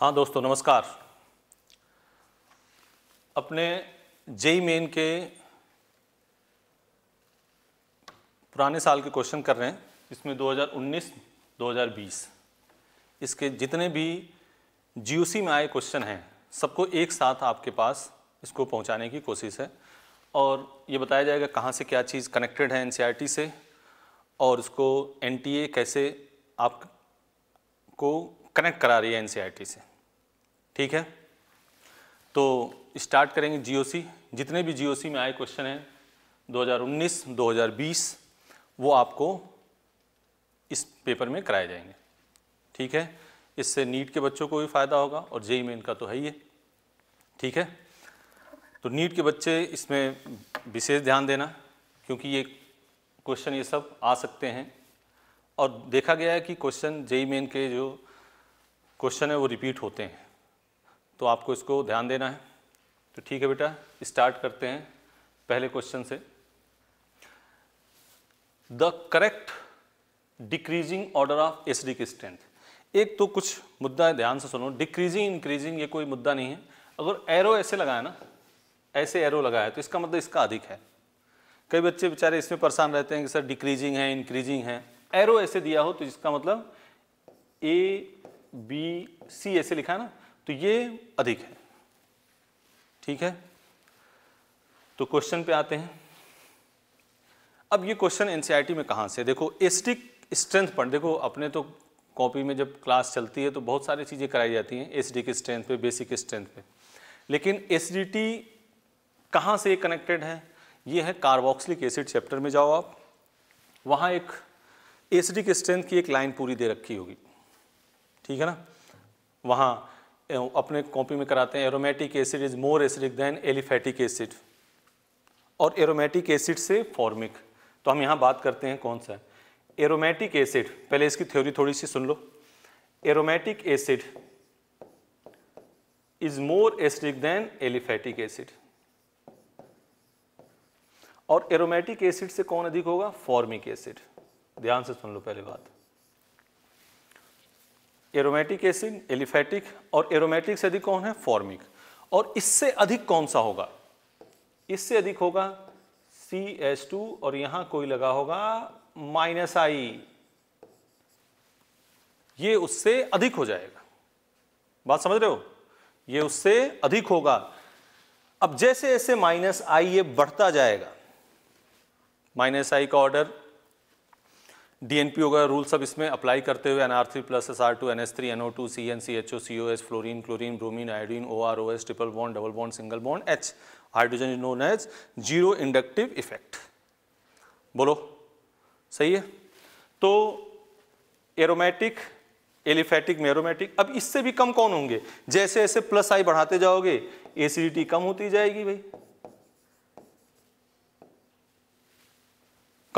हाँ दोस्तों नमस्कार अपने जेई मेन के पुराने साल के क्वेश्चन कर रहे हैं इसमें 2019 2020 इसके जितने भी जीओसी में आए क्वेश्चन हैं सबको एक साथ आपके पास इसको पहुंचाने की कोशिश है और ये बताया जाएगा कहाँ से क्या चीज़ कनेक्टेड है एन e से और इसको एन कैसे आप को कनेक्ट करा रही है एन e से ठीक है तो स्टार्ट करेंगे जीओसी जितने भी जीओसी में आए क्वेश्चन हैं 2019, 2020 वो आपको इस पेपर में कराए जाएंगे ठीक है इससे नीट के बच्चों को भी फ़ायदा होगा और जेई में इनका तो है ही है ठीक है तो नीट के बच्चे इसमें विशेष ध्यान देना क्योंकि ये क्वेश्चन ये सब आ सकते हैं और देखा गया है कि क्वेश्चन जेई मेन के जो क्वेश्चन है वो रिपीट होते हैं तो आपको इसको ध्यान देना है तो ठीक है बेटा स्टार्ट करते हैं पहले क्वेश्चन से the correct decreasing order of की स्ट्रेंथ एक तो कुछ मुद्दा ध्यान से सुनो डिक्रीजिंग इंक्रीजिंग ये कोई मुद्दा नहीं है अगर एरो ऐसे लगाया ना ऐसे एरो लगाया तो इसका मतलब इसका अधिक है कई बच्चे बेचारे इसमें परेशान रहते हैं कि सर डिक्रीजिंग है इंक्रीजिंग है एरो ऐसे दिया हो तो इसका मतलब ए बी सी ऐसे लिखा है ना तो ये अधिक है ठीक है तो क्वेश्चन पे आते हैं अब ये क्वेश्चन एनसीईआरटी में कहां से देखो एसटिक स्ट्रेंथ पढ़ देखो अपने तो कॉपी में जब क्लास चलती है तो बहुत सारी चीज़ें कराई जाती हैं एसडी की स्ट्रेंथ पे बेसिक स्ट्रेंथ पे लेकिन एसडीटी कहां से कनेक्टेड है ये है कार्बोक्सिलिक एसिड चैप्टर में जाओ आप वहां एक एसिडिक स्ट्रेंथ की एक लाइन पूरी दे रखी होगी ठीक है ना वहां अपने कॉपी में कराते हैं aromatic acid is more acidic than aliphatic acid और एरोमेटिक एसिड से फॉर्मिक तो हम यहाँ बात करते हैं कौन सा है एरोमेटिक एसिड पहले इसकी थ्योरी थोड़ी सी सुन लो aromatic acid is more acidic than aliphatic acid और एरोमेटिक एसिड से कौन अधिक होगा फॉर्मिक एसिड ध्यान से सुन लो पहले बात एरोमेटिक एसिड एलिफेटिक और एरोमेटिक से अधिक कौन है फॉर्मिक और इससे अधिक कौन सा होगा इससे अधिक होगा सी एस टू और यहां कोई लगा होगा माइनस आई ये उससे अधिक हो जाएगा बात समझ रहे हो ये उससे अधिक होगा अब जैसे जैसे माइनस आई ये बढ़ता जाएगा माइनस आई का ऑर्डर पी का रूल सब इसमें अप्लाई करते हुए N R three plus S R two N S three N O two C N C H O C O S fluorine chlorine bromine iodine O R O S triple bond double bond single bond H hydrogen is known as zero inductive effect बोलो सही है तो aromatic aliphatic मेरोमेटिक अब इससे भी कम कौन होंगे जैसे जैसे प्लस आई बढ़ाते जाओगे एसिडिटी कम होती जाएगी भाई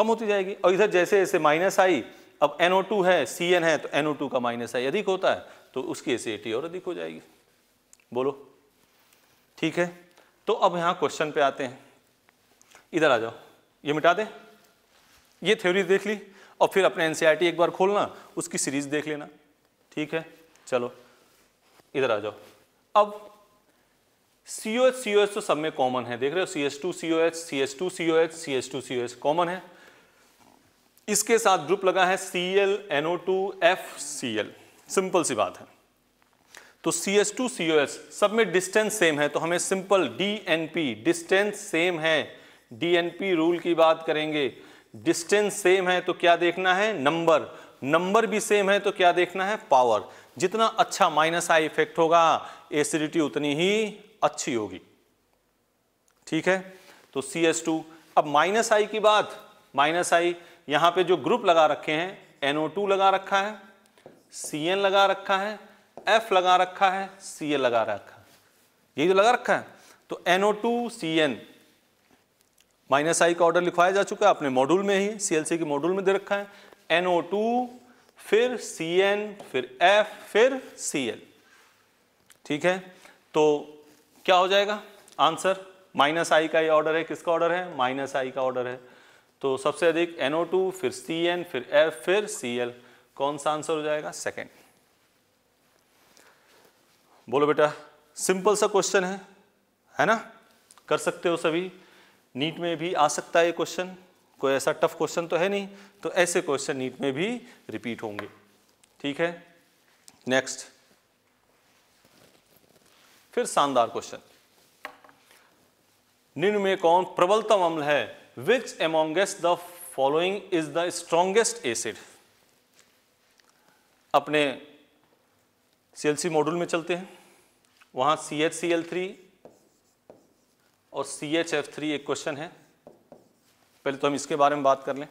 कम होती जाएगी और इधर जैसे जैसे माइनस आई अब टू है एन है तो टू का माइनस आई अधिक होता है तो उसकी एसिडिटी और अधिक हो जाएगी बोलो ठीक है तो अब यहाँ क्वेश्चन पे आते हैं इधर आ जाओ ये मिटा दे ये थ्योरी देख ली और फिर अपने एनसीईआरटी e एक बार खोलना उसकी सीरीज देख लेना ठीक है चलो इधर आ जाओ अब सी ओ एच सी ओ एच तो सब में कॉमन है देख रहे हो C S two C O H C S two C O H C S two C O H common है इसके साथ ग्रुप लगा है C L NO two F C L simple सी बात है तो C S two C O S सब में डिस्टेंस सेम है तो हमें simple D N P distance same है डी एन पी रूल की बात करेंगे डिस्टेंस सेम है तो क्या देखना है नंबर नंबर भी सेम है तो क्या देखना है पावर जितना अच्छा माइनस आई इफेक्ट होगा एसिडिटी उतनी ही अच्छी होगी ठीक है तो सी एस टू अब माइनस आई की बात माइनस आई यहां पे जो ग्रुप लगा रखे हैं NO2 लगा रखा है CN लगा रखा है F लगा रखा है Cl लगा रखा है यही तो लगा रखा है तो NO2 CN माइनस आई का ऑर्डर लिखवाया जा चुका है अपने मॉड्यूल में ही सी के मॉड्यूल में दे रखा है NO2 फिर CN फिर F फिर Cl ठीक है तो क्या हो जाएगा आंसर माइनस आई का ये ऑर्डर है किसका ऑर्डर है माइनस आई का ऑर्डर है तो सबसे अधिक NO2 फिर CN फिर F फिर Cl कौन सा आंसर हो जाएगा सेकेंड बोलो बेटा सिंपल सा क्वेश्चन है है ना कर सकते हो सभी नीट में भी आ सकता है ये क्वेश्चन कोई ऐसा टफ क्वेश्चन तो है नहीं तो ऐसे क्वेश्चन नीट में भी रिपीट होंगे ठीक है नेक्स्ट फिर शानदार क्वेश्चन निम्न में कौन प्रबलतम अम्ल है Which amongst the the following is the strongest acid? अपने सी मॉड्यूल में चलते हैं वहां C H C L three और सी एच एफ थ्री एक क्वेश्चन है पहले तो हम इसके बारे में बात कर लें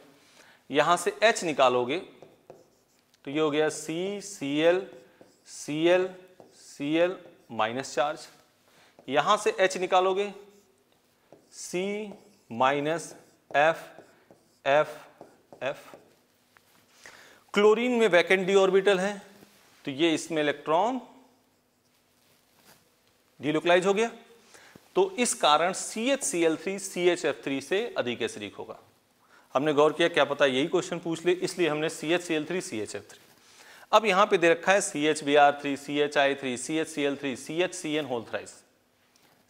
यहां से H निकालोगे तो ये हो गया C C L C L C L minus charge यहां से H निकालोगे C minus F F F chlorine में वैकेंट डी ऑर्बिटल है तो ये इसमें इलेक्ट्रॉन डीलोकलाइज हो गया तो इस कारण C H C L three C H F three से अधिक एसिडिक होगा हमने गौर किया क्या पता यही क्वेश्चन पूछ ले इसलिए हमने C H C L three C H F three अब यहां पे दे रखा है C H B R three C H I three C H C L three C H C N whole thrice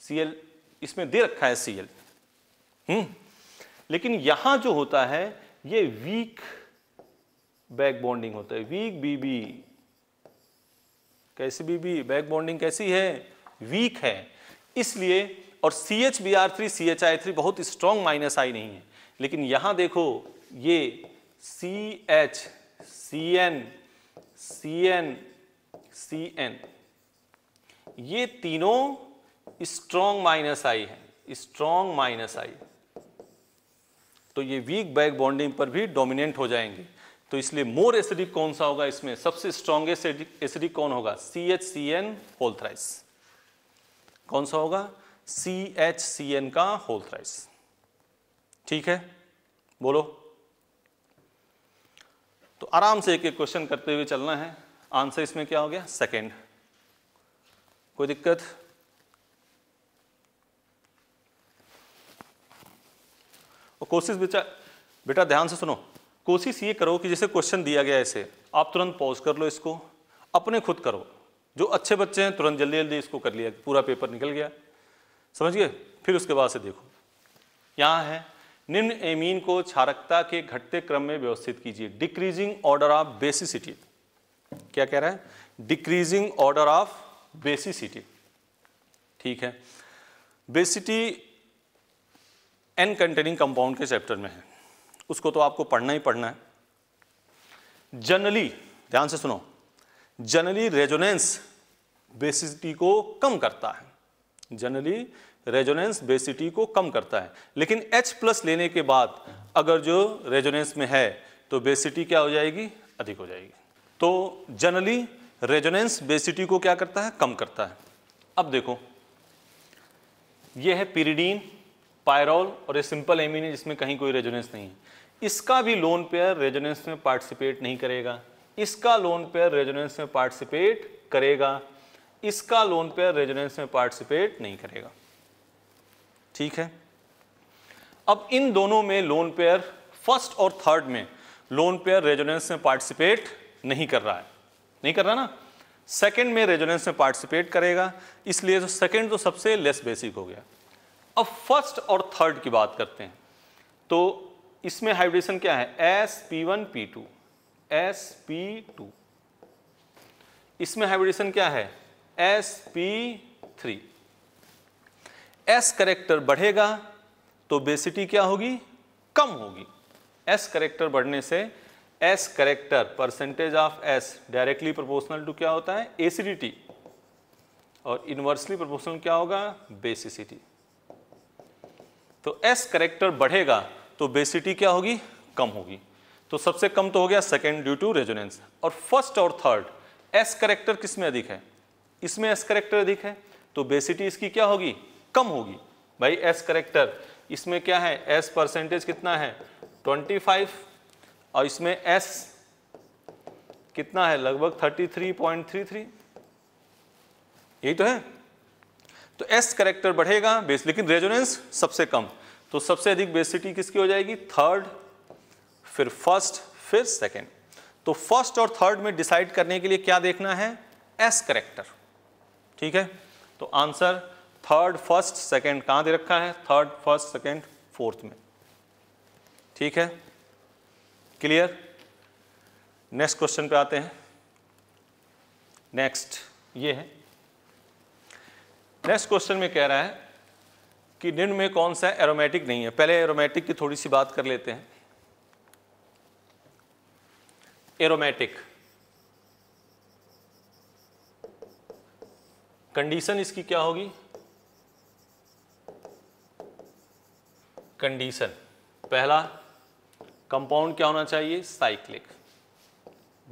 C L इसमें दे रखा है सी एल हम्म लेकिन यहां जो होता है ये वीक बैक बॉन्डिंग होता है वीक बीबी कैसी बीबी बैक बॉन्डिंग कैसी है वीक है इसलिए और C H B R three C H I three बहुत स्ट्रांग माइनस आई नहीं है लेकिन यहां देखो ये C H C N C N C N ये तीनों स्ट्रांग माइनस आई है स्ट्रांग माइनस आई तो ये वीक बैक बॉन्डिंग पर भी डोमिनेंट हो जाएंगे तो इसलिए मोर एसिडिक कौन सा होगा इसमें सबसे स्ट्रॉन्गेस्ट एसिडिक कौन होगा सी एच सी एन होल्थ्राइस कौन सा होगा सी एच सी एन का होल्थ्राइस ठीक है बोलो तो आराम से एक एक क्वेश्चन करते हुए चलना है आंसर इसमें क्या हो गया सेकेंड कोई दिक्कत और कोशिश बेचा बेटा ध्यान से सुनो कोशिश ये करो कि जैसे क्वेश्चन दिया गया ऐसे आप तुरंत पॉज कर लो इसको अपने खुद करो जो अच्छे बच्चे हैं तुरंत जल्दी जल्दी इसको कर लिया पूरा पेपर निकल गया समझ गए फिर उसके बाद से देखो यहाँ है निम्न एमीन को क्षारकता के घटते क्रम में व्यवस्थित कीजिए डिक्रीजिंग ऑर्डर ऑफ बेसिसिटी क्या कह रहा है डिक्रीजिंग ऑर्डर ऑफ बेसिसिटी ठीक है बेसिटी एन कंटेनिंग कंपाउंड के चैप्टर में है उसको तो आपको पढ़ना ही पढ़ना है जनरली ध्यान से सुनो जनरली रेजोनेंस बेसिसिटी को कम करता है जनरली रेजोनेंस बेसिटी को कम करता है लेकिन एच प्लस लेने के बाद अगर जो रेजोनेंस में है तो बेसिटी क्या हो जाएगी अधिक हो जाएगी तो जनरली रेजोनेंस बेसिटी को क्या करता है कम करता है अब देखो यह है पीरिडीन पायरोल और ये सिंपल एमिन है जिसमें कहीं कोई रेजोनेंस नहीं है इसका भी लोन पेयर रेजोनेंस में पार्टिसिपेट नहीं करेगा इसका लोन पेयर रेजोनेंस में पार्टिसिपेट करेगा इसका लोन पेयर रेजोनेंस में पार्टिसिपेट नहीं करेगा ठीक है अब इन दोनों में लोन पेयर फर्स्ट और थर्ड में लोन पेयर रेजोनेंस में पार्टिसिपेट नहीं कर रहा है नहीं कर रहा ना सेकंड में रेजोनेंस में पार्टिसिपेट करेगा इसलिए तो सेकंड तो सबसे लेस बेसिक हो गया अब फर्स्ट और थर्ड की बात करते हैं तो इसमें हाइब्रिडेशन क्या है S P one P two S P two इसमें हाइब्रिडेशन क्या है S P three S character बढ़ेगा तो बेसिटी क्या होगी कम होगी एस करेक्टर बढ़ने से S character percentage of S directly proportional to क्या होता है एसिडिटी और इन्वर्सली प्रोपोर्शनल क्या होगा बेसिसिटी तो एस करेक्टर बढ़ेगा तो बेसिटी क्या होगी कम होगी तो सबसे कम तो हो गया सेकेंड ड्यू टू रेजोनेंस और फर्स्ट और थर्ड एस करेक्टर किस में अधिक है इसमें एस करेक्टर अधिक है तो बेसिटी इसकी क्या होगी कम होगी भाई एस करेक्टर इसमें क्या है एस परसेंटेज कितना है 25 और इसमें एस कितना है लगभग 33.33 यही तो है तो एस करेक्टर बढ़ेगा बेस लेकिन रेजोनेंस सबसे कम तो सबसे अधिक बेसिटी किसकी हो जाएगी थर्ड फिर फर्स्ट फिर सेकेंड तो फर्स्ट और थर्ड में डिसाइड करने के लिए क्या देखना है एस करेक्टर ठीक है तो आंसर थर्ड फर्स्ट सेकेंड कहां दे रखा है थर्ड फर्स्ट सेकेंड फोर्थ में ठीक है क्लियर नेक्स्ट क्वेश्चन पे आते हैं नेक्स्ट ये है नेक्स्ट क्वेश्चन में कह रहा है कि निम्न में कौन सा एरोमेटिक नहीं है पहले एरोमेटिक की थोड़ी सी बात कर लेते हैं एरोमेटिक कंडीशन इसकी क्या होगी कंडीशन पहला कंपाउंड क्या होना चाहिए साइक्लिक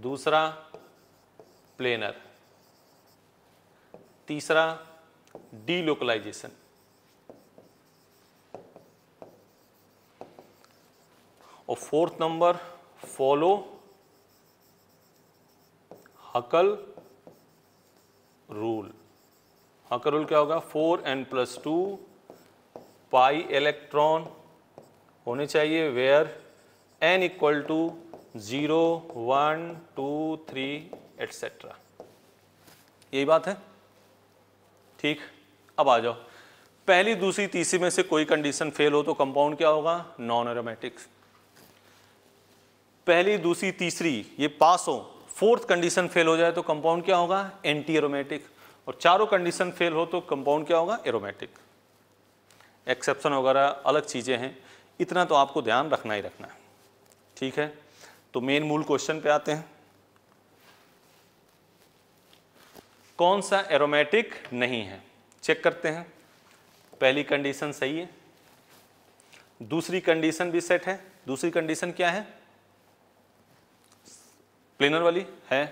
दूसरा प्लेनर तीसरा delocalization. और fourth number follow Huckel rule Huckel rule क्या होगा four N plus two pi electron होने चाहिए where N equal to zero one two three etcetera यही बात है ठीक अब आ जाओ पहली दूसरी तीसरी में से कोई कंडीशन फेल हो तो कंपाउंड क्या होगा नॉन एरोमेटिक्स पहली दूसरी तीसरी ये पास हो फोर्थ कंडीशन फेल हो जाए तो कंपाउंड क्या होगा एंटी एरोमेटिक और चारों कंडीशन फेल हो तो कंपाउंड क्या होगा एरोमेटिक एक्सेप्शन वगैरह अलग चीज़ें हैं इतना तो आपको ध्यान रखना ही रखना है ठीक है तो मेन मूल क्वेश्चन पे आते हैं कौन सा एरोमेटिक नहीं है चेक करते हैं पहली कंडीशन सही है दूसरी कंडीशन भी सेट है दूसरी कंडीशन क्या है प्लेनर वाली है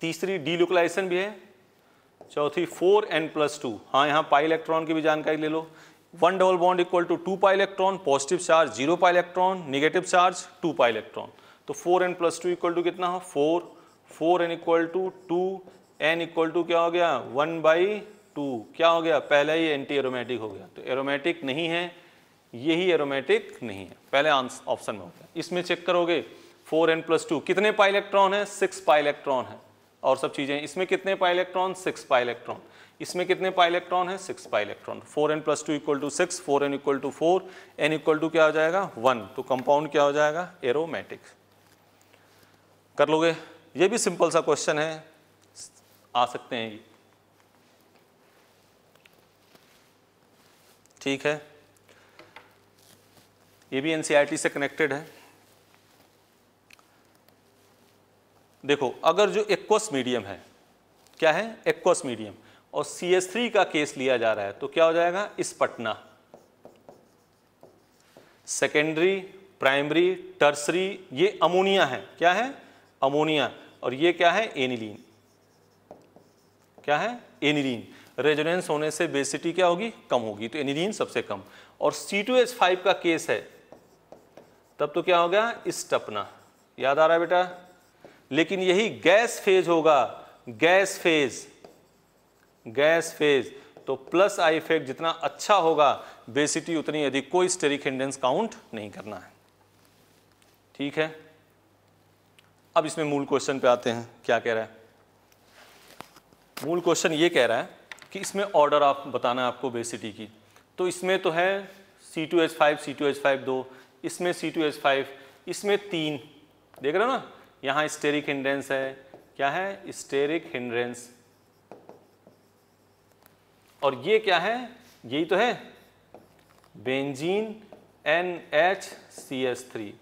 तीसरी डीलोकलाइजेशन भी है चौथी फोर एन प्लस टू हाँ यहाँ पाई इलेक्ट्रॉन की भी जानकारी ले लो one double bond equal to two pi electron positive charge zero pi electron negative charge two pi electron तो four N plus two equal to कितना four four N equal to two N equal to क्या हो गया one by two क्या हो गया पहले ही anti aromatic हो गया तो एरोमेटिक नहीं है यही एरोमेटिक नहीं है पहले ऑप्शन में होता है इसमें चेक करोगे फोर एन प्लस टू कितने पाई इलेक्ट्रॉन है सिक्स पाई इलेक्ट्रॉन है और सब चीज़ें इसमें कितने pi electron six pi electron इसमें कितने पाई इलेक्ट्रॉन है six pi electron four N plus two equal to six four N equal to four N equal to क्या हो जाएगा वन तो कंपाउंड क्या हो जाएगा एरोमेटिक कर लोगे ये भी सिंपल सा क्वेश्चन है आ सकते हैं ये ठीक है ये भी एनसीईआरटी e से कनेक्टेड है देखो अगर जो एक्वस मीडियम है क्या है एक्वस मीडियम और सी का केस लिया जा रहा है तो क्या हो जाएगा इस पटना सेकेंडरी प्राइमरी टर्सरी ये अमोनिया है क्या है अमोनिया और ये क्या है एनिलीन क्या है एनिरीन रेजोनेंस होने से बेसिटी क्या होगी कम होगी तो एनिरीन सबसे कम और सी टू एच फाइव का केस है तब तो क्या हो गया स्टपना याद आ रहा है बेटा लेकिन यही gas phase gas phase gas phase फेज तो प्लस आई इफेक्ट जितना अच्छा होगा बेसिटी उतनी अधिक कोई स्टेरिक हिंडेंस काउंट नहीं करना है ठीक है अब इसमें मूल क्वेश्चन पे आते हैं क्या कह रहा है मूल क्वेश्चन ये कह रहा है कि इसमें ऑर्डर आप बताना है आपको बेसिटी की तो इसमें तो है C two H five C two H five दो इसमें सी टू एच फाइव इसमें तीन देख रहे हो ना यहाँ स्टेरिक हिंड्रेंस है क्या है स्टेरिक हिंड्रेंस और ये क्या है यही तो है benzene N H C S three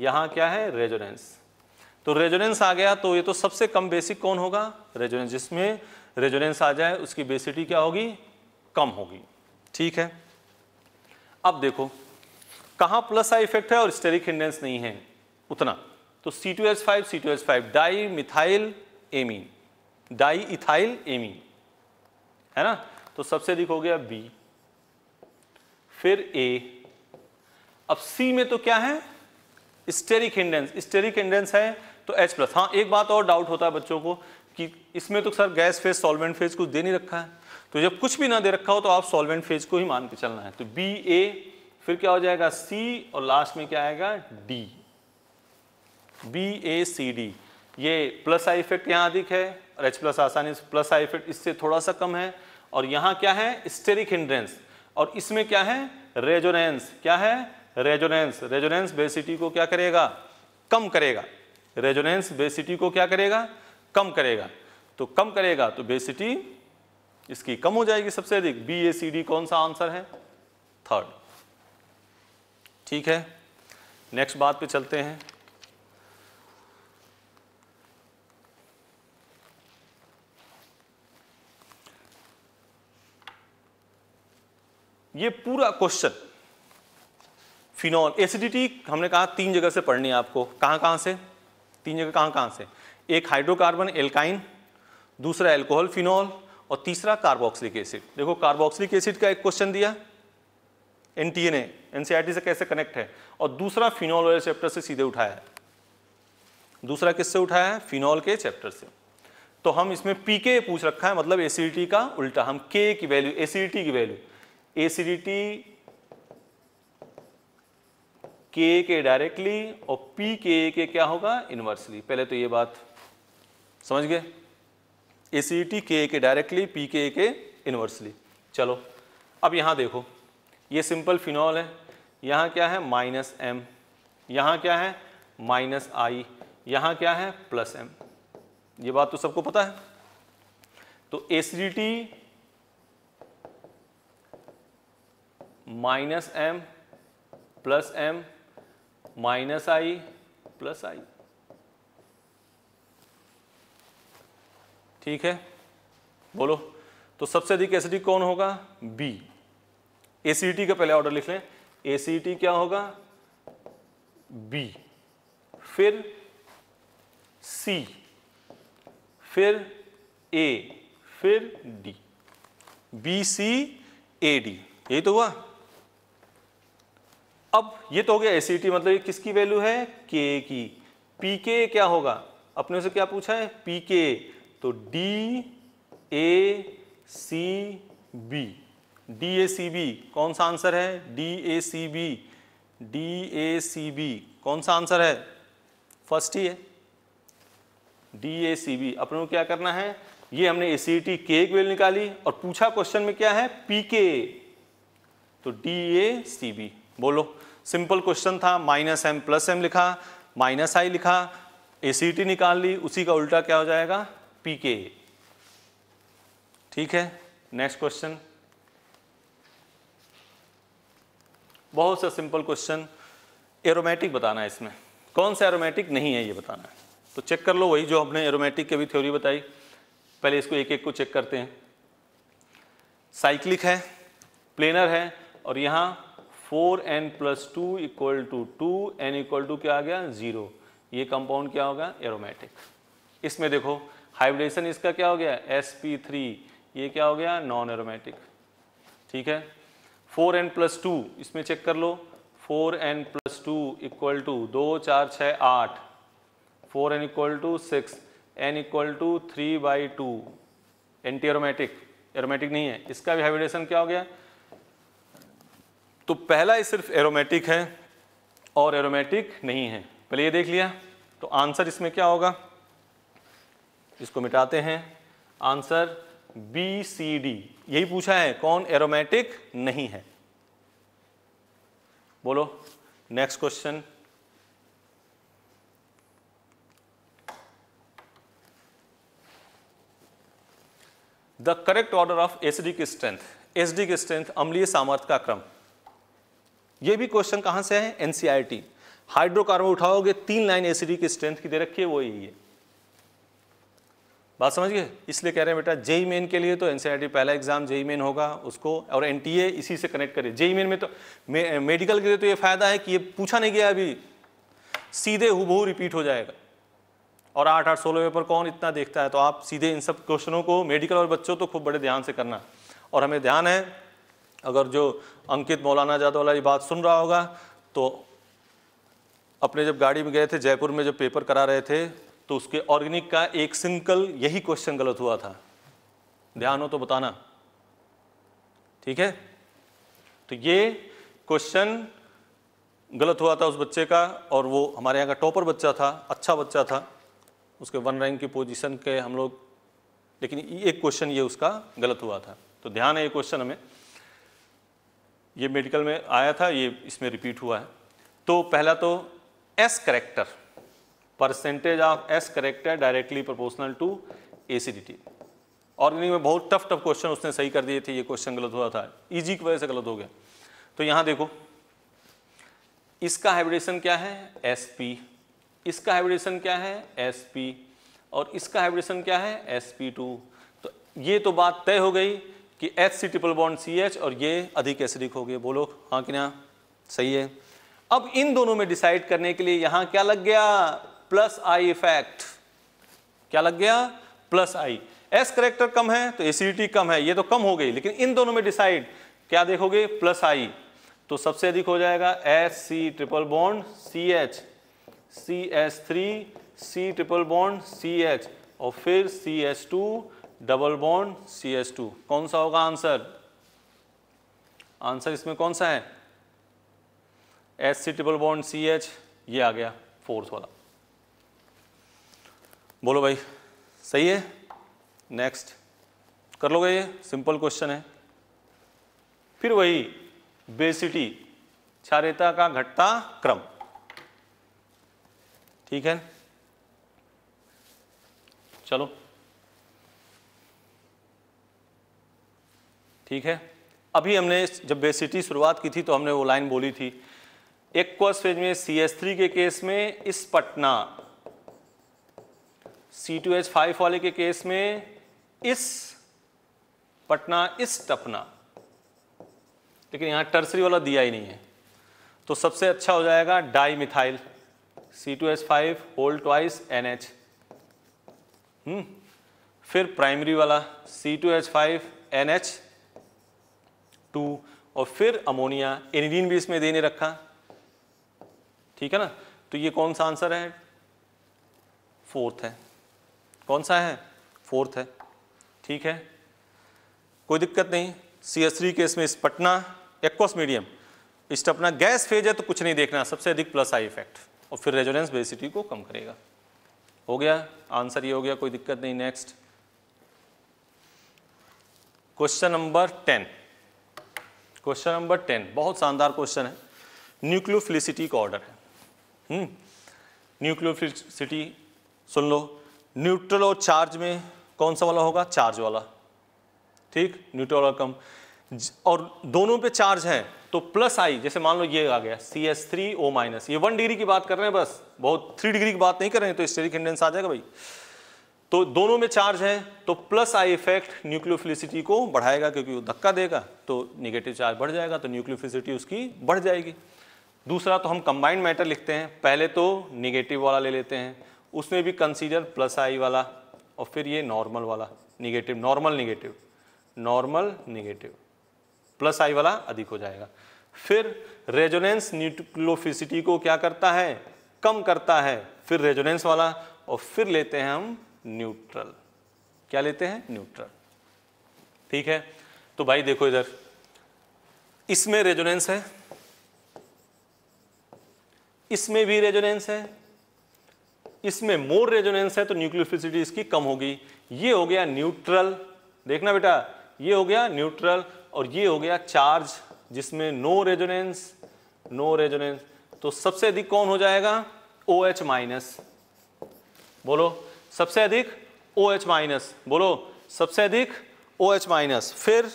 यहाँ क्या है रेजोनेंस तो रेजोनेंस आ गया तो ये तो सबसे कम बेसिक कौन होगा रेजोनेंस जिसमें रेजोनेंस आ जाए उसकी बेसिटी क्या होगी कम होगी ठीक है अब देखो कहाँ प्लस आई इफेक्ट है और स्टेरिक हिंडेंस नहीं है उतना तो C two S five C two S five dimethylamine diethylamine है ना तो सबसे अधिक हो गया बी फिर ए अब सी में तो क्या है स्टेरिक हिंडेंस स्टेरिक हिंडेंस है तो एच प्लस हाँ एक बात और डाउट होता है बच्चों को कि इसमें तो sir gas phase solvent phase कुछ दे नहीं रखा है तो जब कुछ भी ना दे रखा हो तो आप सॉल्वेंट फेज को ही मान के चलना है तो बी ए फिर क्या हो जाएगा सी और लास्ट में क्या आएगा D B A C D ये प्लस आई इफेक्ट यहाँ अधिक है और एच प्लस आसानी से प्लस आई इफेक्ट इससे थोड़ा सा कम है और यहाँ क्या है स्टेरिक हिंड्रेंस और इसमें क्या है रेजोनेंस क्या है रेजोनेंस रेजोनेंस बेसिटी को क्या करेगा कम करेगा रेजोनेंस बेसिटी को क्या करेगा कम करेगा तो कम करेगा तो बेसिटी इसकी कम हो जाएगी सबसे अधिक बी ए सी डी कौन सा आंसर है थर्ड ठीक है नेक्स्ट बात पे चलते हैं ये पूरा क्वेश्चन फिनॉल एसिडिटी हमने कहा तीन जगह से पढ़नी है आपको कहां कहां से तीन जगह कहां कहां से एक हाइड्रोकार्बन एल्काइन दूसरा एल्कोहल फिनॉल और तीसरा कार्बोक्सिलिक एसिड देखो कार्बोक्सिलिक एसिड का एक क्वेश्चन दिया एन टी e से कैसे कनेक्ट है और दूसरा फिनॉल वाले चैप्टर से सीधे उठाया है दूसरा किससे उठाया है फिनॉल के चैप्टर से तो हम इसमें पी के पूछ रखा है मतलब एसिडिटी का उल्टा हम के की वैल्यू एसिडिटी की वैल्यू एसिडिटी के के डायरेक्टली और पी के के क्या होगा इन्वर्सली पहले तो ये बात समझ गए ए सी टी के के डायरेक्टली पी के के इन्वर्सली चलो अब यहाँ देखो ये सिंपल फिनॉल है यहाँ क्या है माइनस एम यहाँ क्या है माइनस आई यहाँ क्या है प्लस एम ये बात तो सबको पता है तो A C T minus M plus M minus I plus I ठीक है बोलो तो सबसे अधिक एसिडिक कौन होगा बी एसीटी का पहले ऑर्डर लिख लें एसीटी क्या होगा बी फिर सी फिर ए फिर D B C A D यही तो हुआ अब ये तो हो गया एसीटी मतलब ये किसकी वैल्यू है के की पीके क्या होगा अपने से क्या पूछा है पीके तो D A C B D A C B कौन सा आंसर है D A C B D A C B कौन सा आंसर है फर्स्ट ही है डी ए सी बी अपने को क्या करना है ये हमने ए सी टी के एक वेल निकाली और पूछा क्वेश्चन में क्या है पी के तो डी ए सी बी बोलो सिंपल क्वेश्चन था माइनस एम प्लस एम लिखा माइनस आई लिखा ए सी टी निकाल ली उसी का उल्टा क्या हो जाएगा पी के ठीक है नेक्स्ट क्वेश्चन बहुत सा सिंपल क्वेश्चन एरोमेटिक बताना है इसमें कौन सा एरोमेटिक नहीं है ये बताना है तो चेक कर लो वही जो हमने एरोमेटिक की भी थ्योरी बताई पहले इसको एक एक को चेक करते हैं साइक्लिक है प्लेनर है और यहां four N plus two equal to two N equal to क्या आ गया ज़ीरो ये कंपाउंड क्या होगा एरोमेटिक इसमें देखो हाइब्रिडेशन इसका क्या हो गया एस पी थ्री ये क्या हो गया नॉन एरोमेटिक ठीक है फोर एन प्लस टू इसमें चेक कर लो four N plus two equal to दो चार छ आठ four N equal to six N equal to three by two anti aromatic aromatic नहीं है इसका भी हाइब्रिडेशन क्या हो गया तो पहला ही सिर्फ एरोमेटिक है और एरोमेटिक नहीं है पहले ये देख लिया तो आंसर इसमें क्या होगा इसको मिटाते हैं आंसर बी सी डी यही पूछा है कौन एरोमेटिक नहीं है बोलो next question the correct order of acid की स्ट्रेंथ एसडी की स्ट्रेंथ अम्लीय सामर्थ्य का क्रम यह भी क्वेश्चन कहां से है एनसीआरटी हाइड्रोकार्बन उठाओगे तीन लाइन एसिडी की स्ट्रेंथ की दे रखी है वो यही है बात समझ गए इसलिए कह रहे हैं बेटा जेई मेन के लिए तो एनसीईआरटी e पहला एग्जाम जेई मेन होगा उसको और एनटीए इसी से कनेक्ट करे जेई मेन में तो मेडिकल के लिए तो ये फायदा है कि ये पूछा नहीं गया अभी सीधे हुबहू रिपीट हो जाएगा और आठ आठ सोलह पेपर कौन इतना देखता है तो आप सीधे इन सब क्वेश्चनों को मेडिकल और बच्चों तो खूब बड़े ध्यान से करना और हमें ध्यान है अगर जो अंकित मौलाना जादव वाला ये बात सुन रहा होगा तो अपने जब गाड़ी में गए थे जयपुर में जब पेपर करा रहे थे तो उसके ऑर्गेनिक का एक सिंकल यही क्वेश्चन गलत हुआ था ध्यान हो तो बताना ठीक है तो ये क्वेश्चन गलत हुआ था उस बच्चे का और वो हमारे यहाँ का टॉपर बच्चा था अच्छा बच्चा था उसके वन रैंक की पोजीशन के हम लोग लेकिन एक क्वेश्चन ये उसका गलत हुआ था तो ध्यान है ये क्वेश्चन हमें ये मेडिकल में आया था ये इसमें रिपीट हुआ है तो पहला तो S character percentage of S character directly proportional to acidity और इन्हीं में बहुत टफ टफ क्वेश्चन उसने सही कर दिए थे ये क्वेश्चन गलत हुआ था इजी की वजह से गलत हो गया तो यहां देखो इसका हाइब्रिडेशन क्या है एस पी इसका हाइब्रिडेशन क्या है एस पी और इसका हाइब्रिडेशन क्या है एस पी टू तो ये तो बात तय हो गई कि H C triple bond C H और ये अधिक एसिडिक हो गए बोलो हाँ कि ना सही है अब इन दोनों में डिसाइड करने के लिए यहां क्या लग गया प्लस आई इफेक्ट क्या लग गया प्लस आई एस करेक्टर कम है तो एसिडिटी कम है ये तो कम हो गई लेकिन इन दोनों में डिसाइड क्या देखोगे प्लस आई तो सबसे अधिक हो जाएगा S C triple bond C H C S three C triple bond C H और फिर C S two double bond C S two कौन सा होगा आंसर आंसर इसमें कौन सा है S C triple bond C H ये आ गया फोर्थ वाला बोलो भाई सही है नेक्स्ट कर लोगे ये सिंपल क्वेश्चन है फिर वही बेसिटी क्षारेता का घटता क्रम ठीक है चलो ठीक है अभी हमने जब बेसिटी शुरुआत की थी तो हमने वो लाइन बोली थी एक्वस फेज में सी एस थ्री के केस में इस पटना सी टू एच फाइव वाले के केस में इस पटना इस टपना लेकिन यहां टर्सरी वाला दिया ही नहीं है तो सबसे अच्छा हो जाएगा dimethyl C two H five whole twice N H फिर प्राइमरी वाला C two H five N H two और फिर अमोनिया एनिडीन भी इसमें देने रखा ठीक है ना तो ये कौन सा आंसर है फोर्थ है कौन सा है फोर्थ है ठीक है कोई दिक्कत नहीं सी एस थ्री केस में स्पटना एक्वस मीडियम स्टपना गैस फेज है तो कुछ नहीं देखना सबसे अधिक प्लस आई इफेक्ट और फिर रेजोनेंस बेसिटी को कम करेगा हो गया आंसर ये हो गया कोई दिक्कत नहीं next question number ten question number ten बहुत शानदार क्वेश्चन है न्यूक्लियोफिलिसिटी का ऑर्डर है न्यूक्लियोफिलिसिटी हम्म। सुन लो न्यूट्रल और चार्ज में कौन सा वाला होगा चार्ज वाला ठीक न्यूट्रल वाला कम और दोनों पे चार्ज हैं तो प्लस आई जैसे मान लो ये आ गया C S three O minus ये वन डिग्री की बात कर रहे हैं बस बहुत थ्री डिग्री की बात नहीं कर रहे हैं तो स्टेरिक इंडेंस आ जाएगा भाई तो दोनों में चार्ज है तो प्लस आई इफेक्ट न्यूक्लियोफिलिसिटी को बढ़ाएगा क्योंकि वो धक्का देगा तो निगेटिव चार्ज बढ़ जाएगा तो न्यूक्लियोफिलिसिटी उसकी बढ़ जाएगी दूसरा तो हम कंबाइंड मैटर लिखते हैं पहले तो निगेटिव वाला ले लेते हैं उसमें भी कंसीडर प्लस आई वाला और फिर ये नॉर्मल वाला negative normal negative normal negative plus I वाला अधिक हो जाएगा फिर रेजोनेंस न्यूक्लोफिसिटी को क्या करता है कम करता है फिर रेजोनेंस वाला और फिर लेते हैं हम न्यूट्रल क्या लेते हैं न्यूट्रल ठीक है तो भाई देखो इधर इसमें रेजोनेंस है इसमें भी रेजोनेंस है इसमें मोर रेजोनेंस है तो न्यूक्लियोफिसिटी इसकी कम होगी ये हो गया न्यूट्रल देखना बेटा ये हो गया न्यूट्रल और ये हो गया चार्ज जिसमें नो रेजोनेंस नो रेजोनेंस तो सबसे अधिक कौन हो जाएगा ओ एच माइनस बोलो सबसे अधिक ओ एच माइनस बोलो सबसे अधिक ओ एच माइनस फिर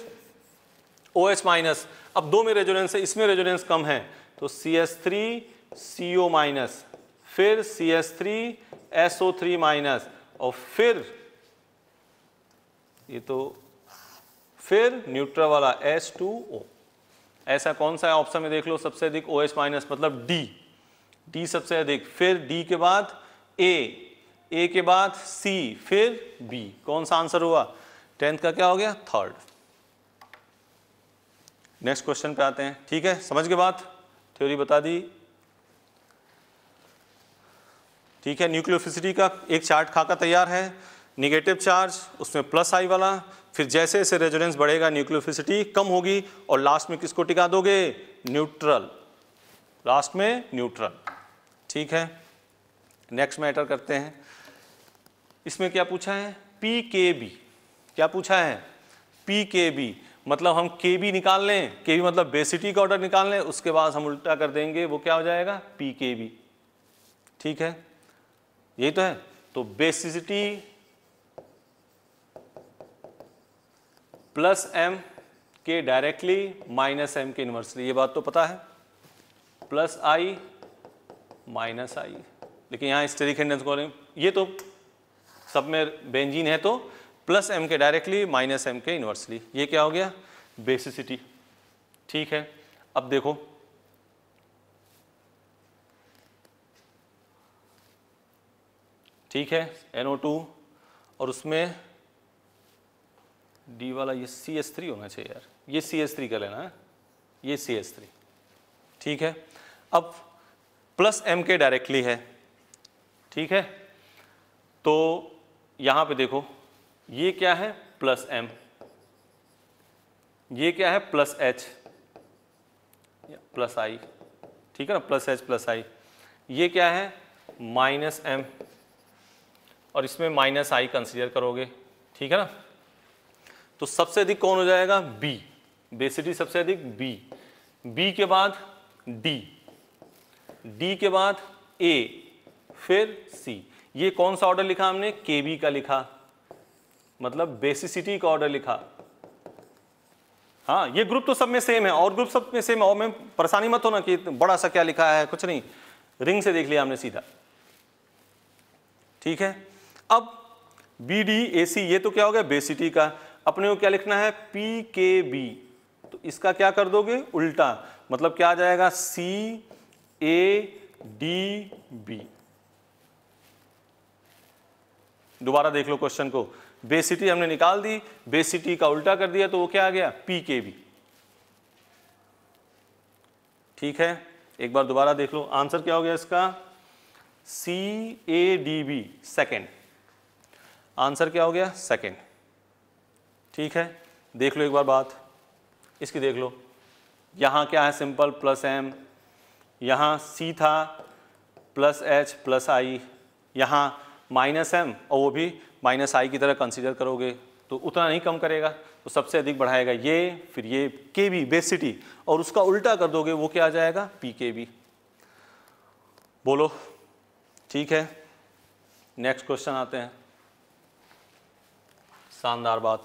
ओ एच माइनस अब दो में रेजोनेंस है इसमें रेजोनेंस कम है तो C S three C O minus फिर C S three S O three minus और फिर ये तो फिर न्यूट्रल वाला एस टू ओ ऐसा कौन सा है ऑप्शन में देख लो सबसे अधिक ओ एस माइनस मतलब डी डी सबसे अधिक फिर डी के बाद ए ए के बाद सी फिर बी कौन सा आंसर हुआ टेंथ का क्या हो गया थर्ड नेक्स्ट क्वेश्चन पे आते हैं ठीक है समझ के बाद थ्योरी बता दी ठीक है न्यूक्लियोफिसिटी का एक चार्ट खाका तैयार है निगेटिव चार्ज उसमें प्लस आई वाला फिर जैसे जैसे रेजोनेंस बढ़ेगा न्यूक्लियोफिसिटी कम होगी और लास्ट में किसको टिका दोगे न्यूट्रल लास्ट में न्यूट्रल ठीक है नेक्स्ट मैटर करते हैं इसमें क्या पूछा है पी के बी क्या पूछा है पी के बी मतलब हम के बी निकाल लें के बी मतलब बेसिटी का ऑर्डर निकाल लें उसके बाद हम उल्टा कर देंगे वो क्या हो जाएगा पी के बी ठीक है यही तो है तो बेसिसिटी प्लस एम के डायरेक्टली माइनस एम के इन्वर्सली ये बात तो पता है प्लस आई माइनस आई लेकिन यहां स्टेरिक हेंडेंस को ये तो सब में बेंजीन है तो प्लस एम के डायरेक्टली माइनस एम के इन्वर्सली ये क्या हो गया बेसिसिटी ठीक है अब देखो ठीक है NO2 और उसमें D वाला ये थ्री होना चाहिए यार ये थ्री कर लेना है हाँ? ये थ्री ठीक है अब प्लस एम के डायरेक्टली है ठीक है तो यहां पे देखो ये क्या है प्लस एम ये क्या है प्लस एच प्लस आई ठीक है ना प्लस एच प्लस आई ये क्या है माइनस एम और इसमें माइनस आई कंसिडर करोगे ठीक है ना तो सबसे अधिक कौन हो जाएगा बी बेसिटी सबसे अधिक बी बी के बाद डी डी के बाद ए फिर सी ये कौन सा ऑर्डर लिखा हमने के बी का लिखा मतलब बेसिसिटी का ऑर्डर लिखा हाँ ये ग्रुप तो सब में सेम है और ग्रुप सब में सेम है और मैं परेशानी मत होना कि बड़ा सा क्या लिखा है कुछ नहीं रिंग से देख लिया हमने सीधा ठीक है अब बी डी ए सी ये तो क्या हो गया बेसिटी का अपने को क्या लिखना है पी के बी तो इसका क्या कर दोगे उल्टा मतलब क्या आ जाएगा सी ए डी बी दोबारा देख लो क्वेश्चन को बेसिटी हमने निकाल दी बेसिटी का उल्टा कर दिया तो वो क्या आ गया पी के बी ठीक है एक बार दोबारा देख लो आंसर क्या हो गया इसका C A D B second answer क्या हो गया सेकेंड ठीक है देख लो एक बार बात इसकी देख लो यहाँ क्या है सिंपल प्लस एम यहाँ सी था प्लस एच प्लस आई यहाँ माइनस एम और वो भी माइनस आई की तरह कंसीडर करोगे तो उतना नहीं कम करेगा तो सबसे अधिक बढ़ाएगा ये फिर ये के बी बेसिटी और उसका उल्टा कर दोगे वो क्या आ जाएगा पी के बी बोलो ठीक है नेक्स्ट क्वेश्चन आते हैं शानदार बात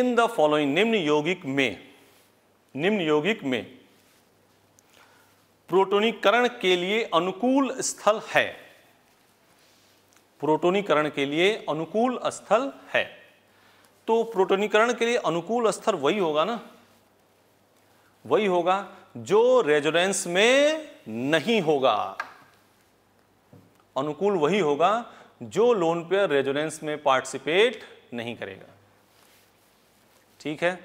इन द फॉलोइंग निम्न यौगिक में निम्न यौगिक में प्रोटोनीकरण के लिए अनुकूल स्थल है प्रोटोनीकरण के लिए अनुकूल स्थल है तो प्रोटोनीकरण के लिए अनुकूल स्थल वही होगा ना वही होगा जो रेजोनेंस में नहीं होगा अनुकूल वही होगा जो लोन पेयर रेजोनेंस में पार्टिसिपेट नहीं करेगा ठीक है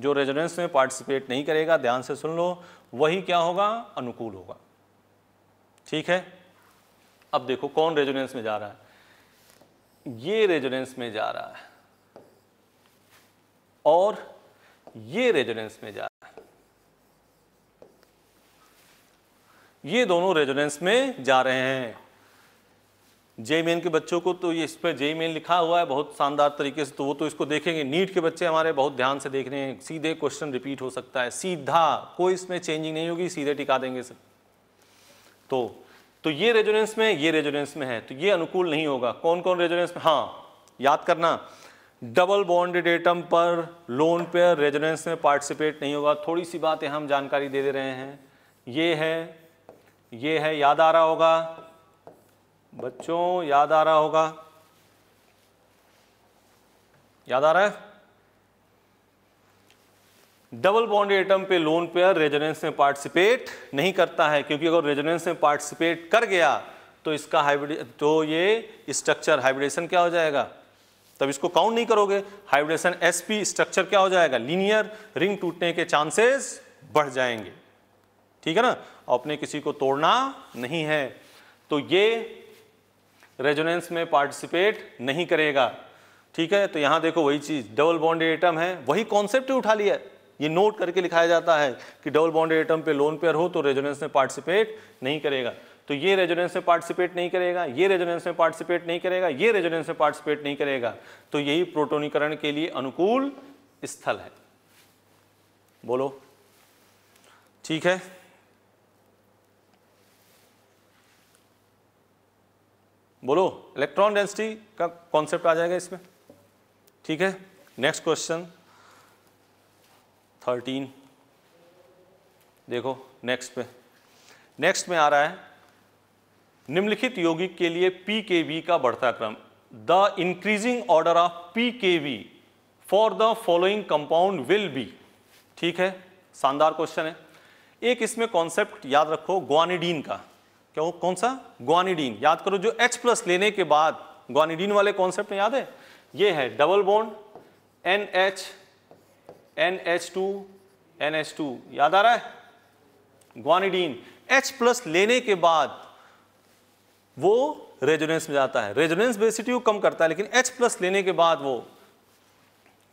जो रेजोनेंस में पार्टिसिपेट नहीं करेगा ध्यान से सुन लो वही क्या होगा अनुकूल होगा ठीक है अब देखो कौन रेजोनेंस में जा रहा है ये रेजोनेंस में जा रहा है और ये रेजोनेंस में जा रहा है ये दोनों रेजोनेंस में जा रहे हैं जय मेन के बच्चों को तो ये इस पर जे मेन लिखा हुआ है बहुत शानदार तरीके से तो वो तो इसको देखेंगे नीट के बच्चे हमारे बहुत ध्यान से देख रहे हैं सीधे क्वेश्चन रिपीट हो सकता है सीधा कोई इसमें चेंजिंग नहीं होगी सीधे टिका देंगे सब तो तो ये रेजोनेंस में ये रेजोनेंस में है तो ये अनुकूल नहीं होगा कौन कौन रेजोनेंस में हाँ याद करना डबल बॉन्डेड एटम पर लोन पेयर रेजोनेंस में पार्टिसिपेट नहीं होगा थोड़ी सी बात हम जानकारी दे दे रहे हैं ये है ये है याद आ रहा होगा बच्चों याद आ रहा होगा याद आ रहा है डबल बॉन्ड एटम पे लोन पेयर रेजोनेंस में पार्टिसिपेट नहीं करता है क्योंकि अगर रेजोनेंस में पार्टिसिपेट कर गया तो इसका हाइब्रिड तो ये स्ट्रक्चर हाइब्रिडेशन क्या हो जाएगा तब इसको काउंट नहीं करोगे हाइब्रिडेशन एसपी स्ट्रक्चर क्या हो जाएगा लीनियर रिंग टूटने के चांसेस बढ़ जाएंगे ठीक है ना अपने किसी को तोड़ना नहीं है तो ये रेजोनेंस में पार्टिसिपेट नहीं करेगा ठीक है तो यहाँ देखो वही चीज़ डबल बॉन्डेड एटम है वही कॉन्सेप्ट उठा लिया ये नोट करके लिखाया जाता है कि डबल बॉन्डेड एटम पे लोन पेयर हो तो रेजोनेंस में पार्टिसिपेट नहीं करेगा तो ये रेजोनेंस में पार्टिसिपेट नहीं करेगा ये रेजोनेंस में पार्टिसिपेट नहीं करेगा ये रेजोनेंस में पार्टिसिपेट नहीं करेगा तो यही प्रोटोनीकरण के लिए अनुकूल स्थल है बोलो ठीक है बोलो इलेक्ट्रॉन डेंसिटी का कॉन्सेप्ट आ जाएगा इसमें ठीक है नेक्स्ट क्वेश्चन थर्टीन देखो नेक्स्ट पे नेक्स्ट में आ रहा है निम्नलिखित यौगिक के लिए पी के वी का बढ़ता क्रम the increasing order of P K B for the following compound will be ठीक है शानदार क्वेश्चन है एक इसमें कॉन्सेप्ट याद रखो ग्वानिडीन का क्या कौन सा ग्वानिडीन याद करो जो H प्लस लेने के बाद ग्वानिडीन वाले कॉन्सेप्ट में याद है ये है double bond N H N H two N H two याद आ रहा है ग्वानिडीन H प्लस लेने के बाद वो रेजोनेंस में जाता है रेजोनेंस बेसिटी को कम करता है लेकिन H प्लस लेने के बाद वो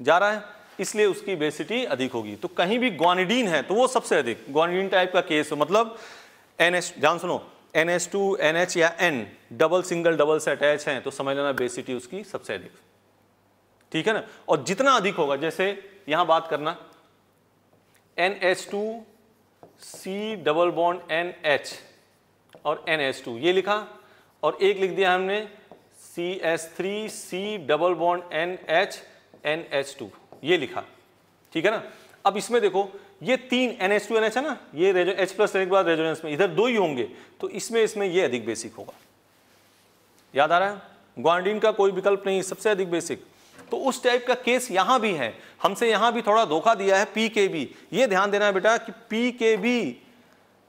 जा रहा है इसलिए उसकी बेसिटी अधिक होगी तो कहीं भी ग्वानिडीन है तो वो सबसे अधिक ग्वानिडीन टाइप का केस हो मतलब एन एच ध्यान सुनो N H two N H या एन डबल सिंगल डबल से अटैच हैं तो समझ लेना बेसिटी उसकी सबसे अधिक ठीक है ना और जितना अधिक होगा जैसे यहां बात करना N H two C double bond N H और एन एच टू ये लिखा और एक लिख दिया हमने C S three C double bond N H N H two ये लिखा ठीक है ना अब इसमें देखो ये तीन N H two N H है ना ये एच प्लस लेने के बाद रेजोनेंस में इधर दो ही होंगे तो इसमें इसमें ये अधिक बेसिक होगा याद आ रहा है ग्वांडीन का कोई विकल्प नहीं सबसे अधिक बेसिक तो उस टाइप का केस यहां भी है हमसे यहां भी थोड़ा धोखा दिया है पी के बी ये ध्यान देना है बेटा कि पी के बी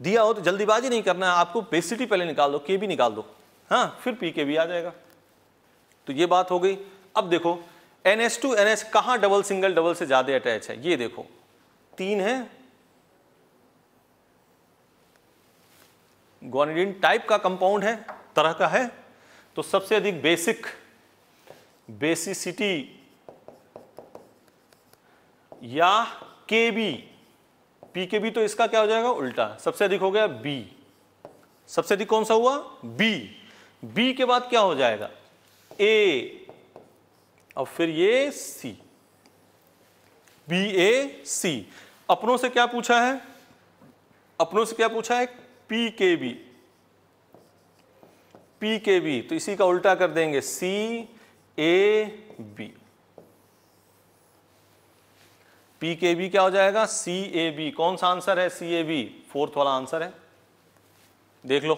दिया हो तो जल्दीबाजी नहीं करना है आपको बेसिटी पहले निकाल दो के बी निकाल दो हाँ फिर पी के बी आ जाएगा तो ये बात हो गई अब देखो N S two N S कहाँ डबल सिंगल डबल से ज़्यादा अटैच है ये देखो तीन है गोनिडीन टाइप का कंपाउंड है तरह का है तो सबसे अधिक बेसिक बेसिसिटी या के बी पी के बी तो इसका क्या हो जाएगा उल्टा सबसे अधिक हो गया बी सबसे अधिक कौन सा हुआ बी बी के बाद क्या हो जाएगा ए और फिर ये सी बी ए सी अपनों से क्या पूछा है अपनों से क्या पूछा है P K B P K B तो इसी का उल्टा कर देंगे C A B P K B क्या हो जाएगा सी ए बी कौन सा आंसर है सी ए बी फोर्थ वाला आंसर है देख लो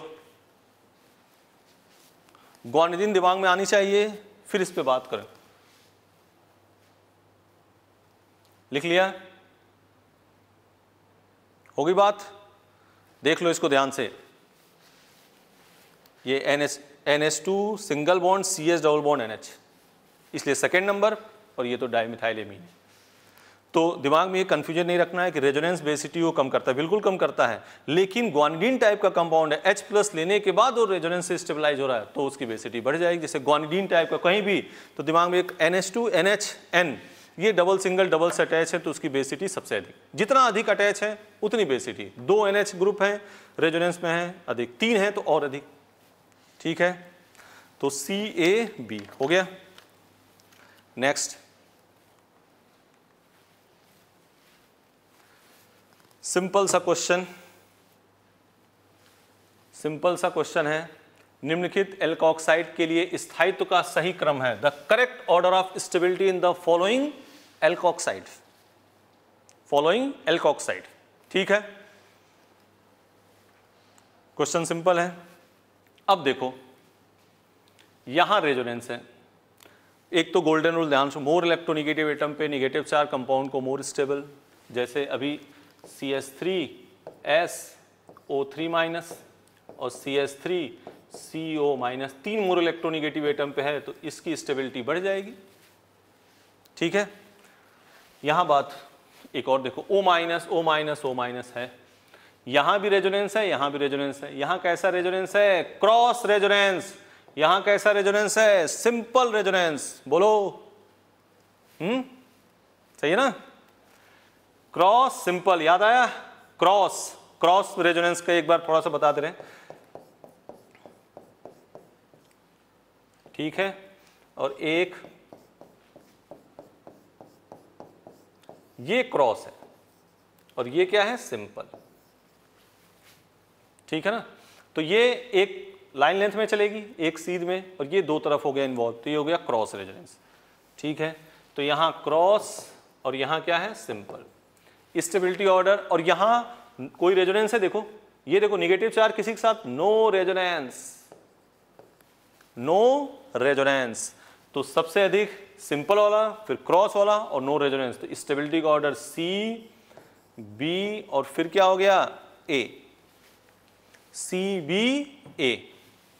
गौनिदिन दिमाग में आनी चाहिए फिर इस पे बात करें लिख लिया होगी बात देख लो इसको ध्यान से ये N S N S two single bond C S double bond N H इसलिए सेकेंड नंबर और ये तो डायमिथाइल एमीन है तो दिमाग में ये कंफ्यूजन नहीं रखना है कि रेजोनेंस बेसिटी को कम करता है बिल्कुल कम करता है लेकिन ग्वानिडीन टाइप का कंपाउंड है एच प्लस लेने के बाद और रेजोनेंस से स्टेबलाइज हो रहा है तो उसकी बेसिटी बढ़ जाएगी जैसे ग्वानिडीन टाइप का कहीं भी तो दिमाग में एक N S two N H N ये डबल सिंगल डबल से अटैच है तो उसकी बेसिटी सबसे अधिक जितना अधिक अटैच है उतनी बेसिटी दो एन ग्रुप है रेजोनेंस में है अधिक तीन है तो और अधिक ठीक है तो सी ए बी हो गया नेक्स्ट सिंपल सा क्वेश्चन सिंपल सा क्वेश्चन है निम्नलिखित एल्कोक्साइड के लिए स्थायित्व का सही क्रम है the correct order of stability in the following alkoxide following alkoxide ठीक है क्वेश्चन सिंपल है अब देखो यहां रेजोनेंस है एक तो गोल्डन रूल ध्यान से मोर इलेक्ट्रोनिगेटिव एटम पे निगेटिव चार कंपाउंड को मोर स्टेबल जैसे अभी C S three S O three minus और C S three C O minus तीन मोर इलेक्ट्रोनिगेटिव एटम पे है तो इसकी स्टेबिलिटी बढ़ जाएगी ठीक है यहां बात एक और देखो O minus O minus O minus है यहां भी रेजोनेंस है यहां भी रेजोनेंस है यहां कैसा रेजोनेंस है क्रॉस रेजोनेंस यहां कैसा रेजोनेंस है सिंपल रेजोनेंस बोलो हम्म सही है ना क्रॉस सिंपल याद आया क्रॉस क्रॉस रेजोनेंस का एक बार थोड़ा सा बता दे रहे ठीक है और एक ये क्रॉस है और ये क्या है सिंपल ठीक है ना तो ये एक लाइन लेंथ में चलेगी एक सीध में और ये दो तरफ हो गया इन्वॉल्व तो ये हो गया क्रॉस रेजिडेंस ठीक है तो यहां क्रॉस और यहां क्या है सिंपल स्टेबिलिटी ऑर्डर और यहां कोई रेजोनेंस है देखो ये देखो निगेटिव चार्ज किसी के साथ नो रेजोनेंस नो रेजोनेंस तो सबसे अधिक सिंपल वाला फिर क्रॉस वाला और नो रेजोनेंस तो स्टेबिलिटी का ऑर्डर सी बी और फिर क्या हो गया ए सी बी ए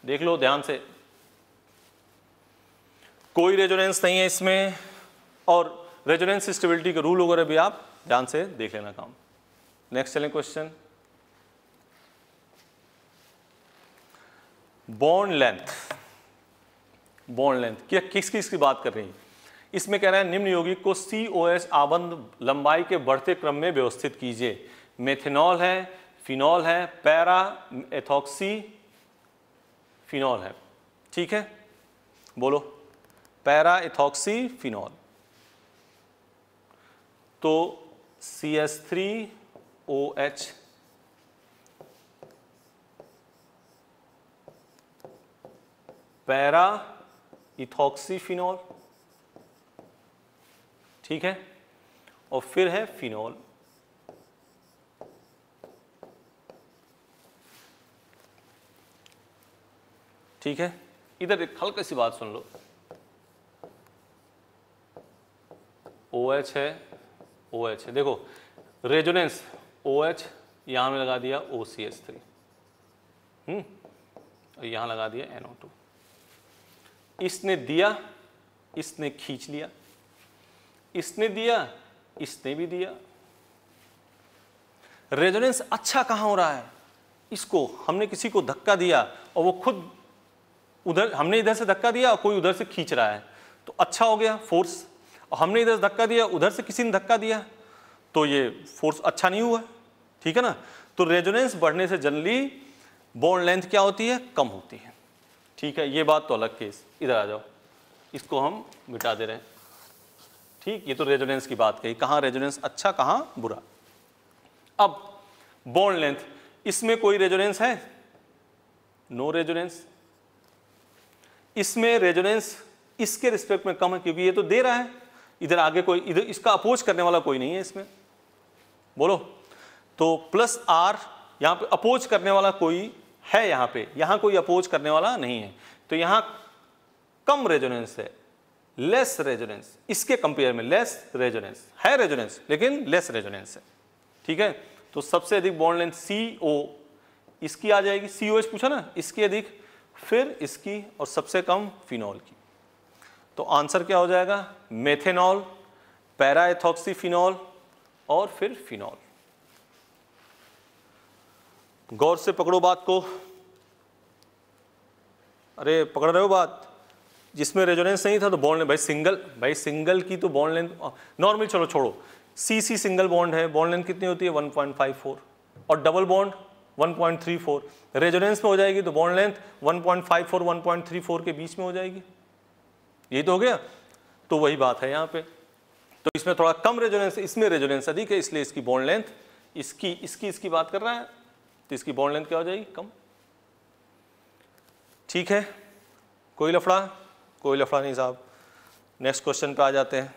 देख लो ध्यान से कोई रेजोनेंस नहीं है इसमें और रेजोनेंस स्टेबिलिटी के रूल वगैरह भी आप ध्यान से देख लेना काम नेक्स्ट चलें question bond length bond length क्या किस किस की बात कर रही है इसमें कह रहे हैं निम्न यौगिक को सी ओ एस आबंध लंबाई के बढ़ते क्रम में व्यवस्थित कीजिए मेथेनॉल है फिनॉल है पैरा एथॉक्सी फिनॉल है ठीक है बोलो पैरा एथॉक्सी फिनॉल तो C S three O H para ethoxyphenol ठीक है और फिर है फिनॉल ठीक है इधर एक हल्का सी बात सुन लो ओ OH है ओ OH है देखो रेजोनेंस ओ OH यहां में लगा दिया ओ सी एच थ्री और यहां लगा दिया एनओ टू इसने दिया इसने खींच लिया इसने दिया इसने भी दिया रेजोनेंस अच्छा कहां हो रहा है इसको हमने किसी को धक्का दिया और वो खुद उधर हमने इधर से धक्का दिया और कोई उधर से खींच रहा है तो अच्छा हो गया फोर्स और हमने इधर से धक्का दिया उधर से किसी ने धक्का दिया तो ये फोर्स अच्छा नहीं हुआ ठीक है ना तो रेजोनेंस बढ़ने से जनरली बोन लेंथ क्या होती है कम होती है ठीक है ये बात तो अलग केस इधर आ जाओ इसको हम मिटा दे रहे हैं ठीक ये तो रेजोनेंस की बात कही कहाँ रेजोनेंस अच्छा कहाँ बुरा अब बॉन्ड लेंथ इसमें कोई रेजोनेंस है नो रेजोनेंस इसमें रेजोनेंस इसके रिस्पेक्ट में कम है क्योंकि ये तो दे रहा है इधर आगे कोई इधर इसका अपोज करने वाला कोई नहीं है इसमें बोलो तो प्लस आर यहां पे अपोज करने वाला कोई है यहां पे यहां कोई अपोज करने वाला नहीं है तो यहां कम रेजोनेंस है लेस रेजोनेंस इसके कंपेयर में लेस रेजोनेंस है रेजोनेंस लेकिन लेस रेजोनेंस है ठीक है तो सबसे अधिक बॉन्ड लेंथ सी ओ इसकी आ जाएगी सी ओ एच पूछा ना इसकी अधिक फिर इसकी और सबसे कम फिनॉल की तो आंसर क्या हो जाएगा मेथेनॉल पैराएथॉक्सी फिनॉल और फिर फिनॉल गौर से पकड़ो बात को अरे पकड़ रहे हो बात जिसमें रेजोनेंस नहीं था तो बॉन्ड लेंथ भाई सिंगल भाई सिंगल की तो बॉन्ड लेंथ नॉर्मल चलो छोड़ो सी सी सिंगल बॉन्ड है बॉन्ड लेंथ कितनी होती है 1.54 और डबल बॉन्ड 1.34 रेजोनेंस में हो जाएगी तो बॉन्ड लेंथ 1.54 1.34 के बीच में हो जाएगी ये तो हो गया तो वही बात है यहाँ पे तो इसमें थोड़ा कम रेजोनेंस इसमें रेजोनेंस अधिक है इसलिए इसकी बॉन्ड लेंथ इसकी इसकी इसकी बात कर रहा है तो इसकी बॉन्ड लेंथ क्या हो जाएगी कम ठीक है कोई लफड़ा कोई लफड़ा नहीं साहब नेक्स्ट क्वेश्चन पे आ जाते हैं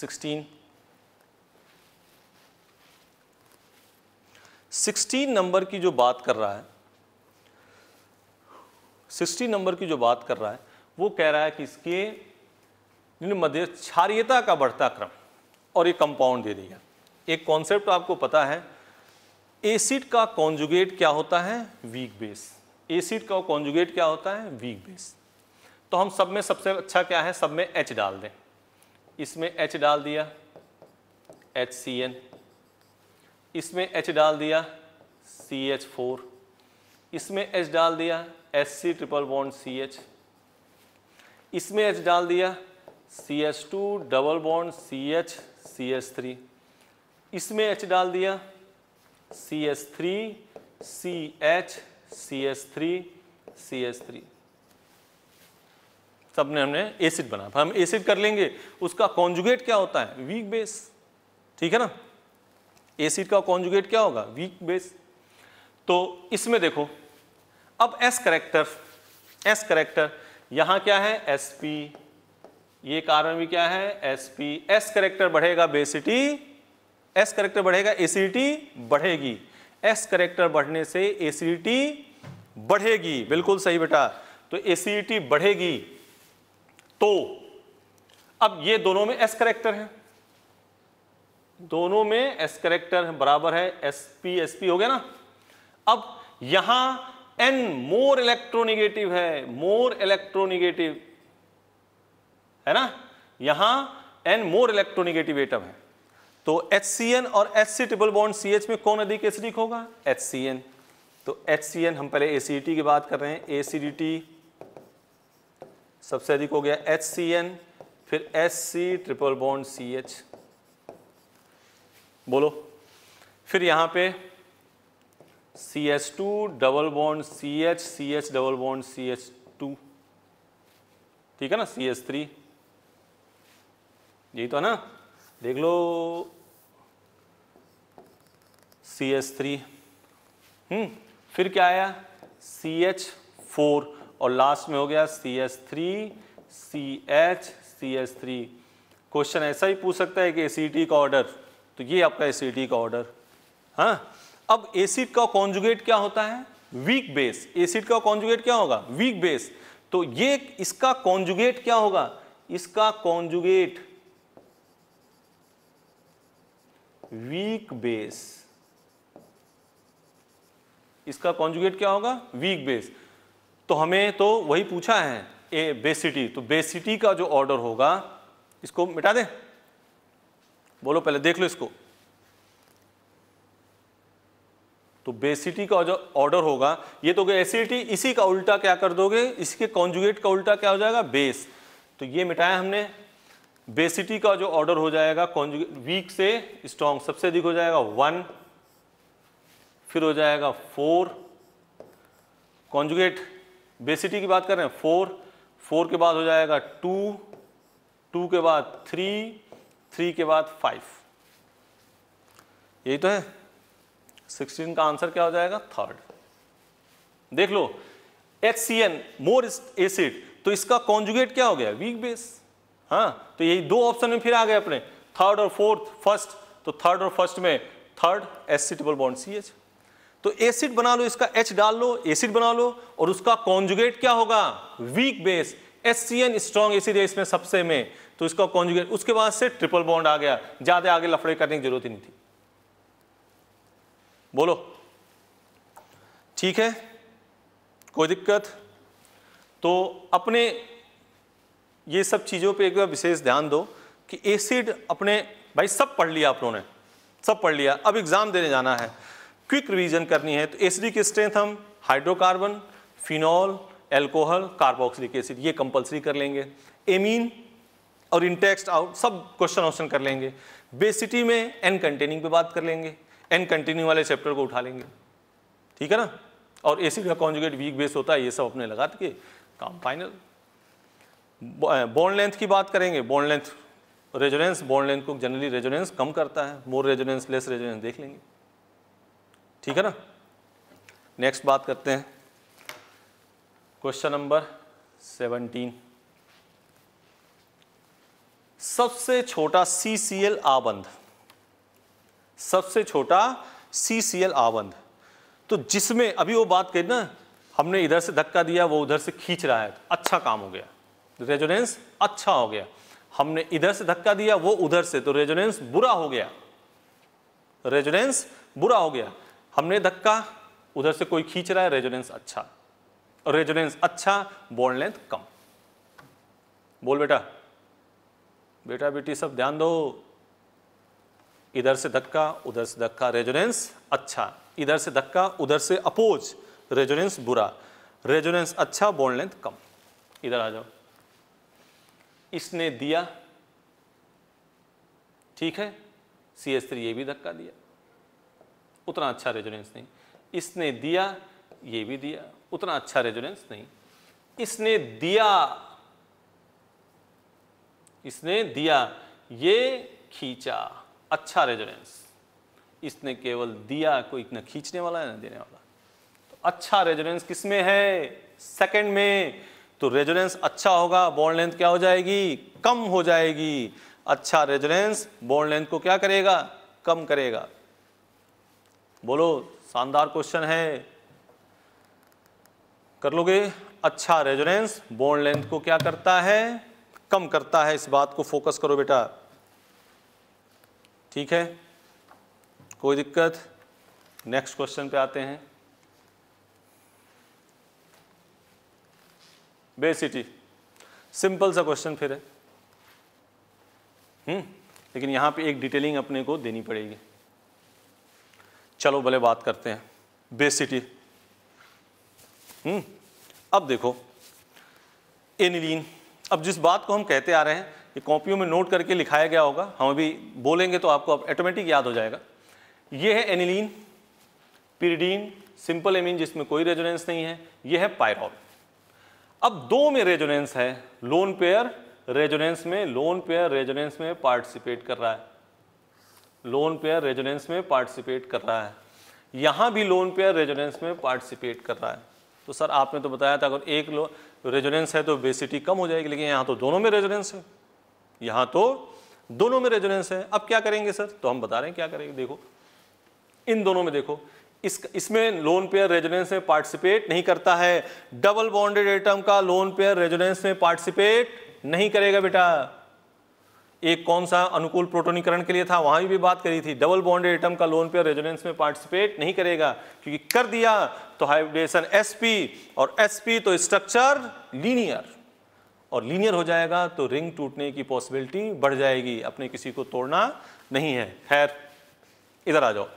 सिक्सटीन सिक्सटीन नंबर की जो बात कर रहा है सिक्सटीन नंबर की जो बात कर रहा है वो कह रहा है कि इसके मध्य क्षारियता का बढ़ता क्रम और ये कंपाउंड दे दिया एक कॉन्सेप्ट आपको पता है एसिड का कॉन्जुगेट क्या होता है वीक बेस एसिड का कॉन्जुगेट क्या होता है वीक बेस तो हम सब में सबसे अच्छा क्या है सब में एच डाल दें इसमें एच डाल दिया एच सी एन इसमें एच डाल दिया सी एच फोर इसमें एच डाल दिया S C triple bond C H इसमें एच डाल दिया C H two double bond C H C H three इसमें एच डाल दिया C S three C H C S three C S three सबने हमने एसिड बना हम एसिड कर लेंगे उसका कॉन्जुगेट क्या होता है वीक बेस ठीक है ना एसिड का कॉन्जुगेट क्या होगा वीक बेस तो इसमें देखो अब एस करेक्टर एस करेक्टर यहां क्या है एस पी ये कारण भी क्या है एस पी एस करेक्टर बढ़ेगा बेसिटी एस करेक्टर बढ़ेगा एसिडिटी बढ़ेगी एस करेक्टर बढ़ने से एसिडिटी बढ़ेगी बिल्कुल सही बेटा तो एसिडिटी बढ़ेगी तो अब ये दोनों में एस करेक्टर है दोनों में एस करेक्टर बराबर है एस पी एस पी हो गया ना अब यहां एन मोर इलेक्ट्रोनिगेटिव है मोर इलेक्ट्रोनिगेटिव है ना यहां एन मोर इलेक्ट्रोनिगेटिव एटम है तो एन और H C triple bond H में कौन अधिक एसिडिक होगा एन तो एन हम पहले टी की बात कर रहे हैं टी सबसे अधिक हो गया एन फिर सी ट्रिपल बॉन्ड एच बोलो फिर यहां पे two double bond C H double bond two ठीक है ना थ्री यही तो है ना देख लो सी एच थ्री फिर क्या आया सी एच फोर और लास्ट में हो गया C H three C H C H three question ऐसा ही पूछ सकता है कि एसीटी का ऑर्डर तो ये आपका एसीटी का ऑर्डर हाँ अब एसिड का कॉन्जुगेट क्या होता है वीक बेस एसिड का कॉन्जुगेट क्या होगा वीक बेस तो ये इसका कॉन्जुगेट क्या होगा इसका कॉन्जुगेट वीक बेस इसका कॉन्जुगेट क्या होगा वीक बेस तो हमें तो वही पूछा है ए बेसिटी तो बेसिटी का जो ऑर्डर होगा इसको मिटा दे बोलो पहले देख लो इसको तो बेसिटी का जो ऑर्डर होगा ये तो एसिडिटी इसी का उल्टा क्या कर दोगे इसके कॉन्जुगेट का उल्टा क्या हो जाएगा बेस तो ये मिटाया हमने बेसिटी का जो ऑर्डर हो जाएगा वीक से स्ट्रॉन्ग सबसे अधिक हो जाएगा वन फिर हो जाएगा फोर कॉन्जुगेट बेसिटी की बात कर रहे हैं फोर फोर के बाद हो जाएगा टू टू के बाद थ्री थ्री के बाद फाइव यही तो है सिक्सटीन का आंसर क्या हो जाएगा थर्ड देख लो H C N more acid तो इसका कॉन्जुगेट क्या हो गया वीक बेस हाँ तो यही दो ऑप्शन में फिर आ गए अपने थर्ड और फोर्थ फर्स्ट तो थर्ड और फर्स्ट में third triple bond C H तो एसिड बना लो इसका एच डाल लो एसिड बना लो और उसका कॉन्जुगेट क्या होगा weak base S C N strong acid है इसमें सबसे में तो इसका कॉन्जुगेट उसके बाद से ट्रिपल बॉन्ड आ गया ज्यादा आगे लफड़े करने की जरूरत ही नहीं थी बोलो ठीक है कोई दिक्कत तो अपने ये सब चीज़ों पे एक बार विशेष ध्यान दो कि एसिड अपने भाई सब पढ़ लिया आप लोगों ने सब पढ़ लिया अब एग्ज़ाम देने जाना है क्विक रिवीजन करनी है तो एसिडिक स्ट्रेंथ हम hydrocarbon phenol alcohol carboxylic acid ये कंपलसरी कर लेंगे एमीन और इंटेक्सट आउट सब क्वेश्चन ऑप्शन कर लेंगे बेसिटी में एन कंटेनिंग पे बात कर लेंगे एन कंटेनिंग वाले चैप्टर को उठा लेंगे ठीक है ना और एसिड का कॉन्जुगेट वीक बेस होता है ये सब अपने लगा के काम फाइनल बोन लेंथ eh, की बात करेंगे bond length resonance bond length को जनरली रेजोनेंस कम करता है मोर रेजोनेंस लेस रेजोनेंस देख लेंगे ठीक है ना नेक्स्ट बात करते हैं क्वेश्चन नंबर सेवनटीन सबसे छोटा सी सी एल आबंध सबसे छोटा सी सी एल आबंध तो जिसमें अभी वो बात करी ना हमने इधर से धक्का दिया वो उधर से खींच रहा है अच्छा काम हो गया रेजोनेंस अच्छा हो गया हमने इधर से धक्का दिया वो उधर से तो रेजोनेंस बुरा हो गया रेजोनेंस बुरा हो गया हमने धक्का उधर से कोई खींच रहा है रेजोनेंस अच्छा रेजोनेंस अच्छा बोन लेंथ कम बोल बेटा बेटा बेटी सब ध्यान दो इधर से धक्का उधर से धक्का रेजोनेंस अच्छा इधर से धक्का उधर से अपोज रेजोनेंस बुरा रेजोनेंस अच्छा बोन लेंथ कम इधर आ जाओ इसने दिया ठीक है सी एस थ्री ये भी धक्का दिया उतना अच्छा रेजोनेंस नहीं इसने दिया ये भी दिया उतना अच्छा रेजोनेंस नहीं इसने दिया इसने दिया ये खींचा अच्छा रेजोनेंस इसने केवल दिया कोई ना खींचने वाला है ना देने वाला तो अच्छा रेजोनेंस किसमें है सेकंड में तो रेजोनेंस अच्छा होगा बॉन्ड लेंथ क्या हो जाएगी कम हो जाएगी अच्छा रेजोनेंस बॉन्ड लेंथ को क्या करेगा कम करेगा बोलो शानदार क्वेश्चन है कर लोगे अच्छा रेजोनेंस बॉन्ड लेंथ को क्या करता है कम करता है इस बात को फोकस करो बेटा ठीक है कोई दिक्कत नेक्स्ट क्वेश्चन पे आते हैं बेसिटी सिंपल सा क्वेश्चन फिर है हम्म लेकिन यहाँ पे एक डिटेलिंग अपने को देनी पड़ेगी चलो भले बात करते हैं बेसिटी हम्म अब देखो एनिलीन अब जिस बात को हम कहते आ रहे हैं ये कॉपियों में नोट करके लिखाया गया होगा हम अभी बोलेंगे तो आपको ऑटोमेटिक याद हो जाएगा ये है एनिलीन पिरीडीन सिंपल एमीन जिसमें कोई रेजोनेंस नहीं है ये है पायरॉल अब दो में रेजोनेंस है लोन पेयर रेजोनेंस में लोन पेयर रेजोनेंस में पार्टिसिपेट कर रहा है लोन पेयर रेजोनेंस में पार्टिसिपेट कर रहा है यहां भी लोन पेयर रेजोनेंस में पार्टिसिपेट कर रहा है तो सर आपने तो बताया था अगर एक रेजोनेंस है तो बेसिटी कम हो जाएगी लेकिन यहां तो दोनों में रेजोनेंस है यहां तो दोनों में रेजोनेंस है अब क्या करेंगे सर तो हम बता रहे हैं क्या करेंगे देखो इन दोनों में देखो इस इसमें लोन पेयर रेजिडेंस में पार्टिसिपेट नहीं करता है डबल बॉन्डेड एटम का लोन पेयर रेजिडेंस में पार्टिसिपेट नहीं करेगा बेटा एक कौन सा अनुकूल प्रोटोनीकरण के लिए था वहां भी बात करी थी डबल बॉन्डेड एटम का लोन पेयर रेजिडेंस में पार्टिसिपेट नहीं करेगा क्योंकि कर दिया तो हाइब्रिडेशन एसपी और एसपी तो स्ट्रक्चर लीनियर और लीनियर हो जाएगा तो रिंग टूटने की पॉसिबिलिटी बढ़ जाएगी अपने किसी को तोड़ना नहीं है खैर इधर आ जाओ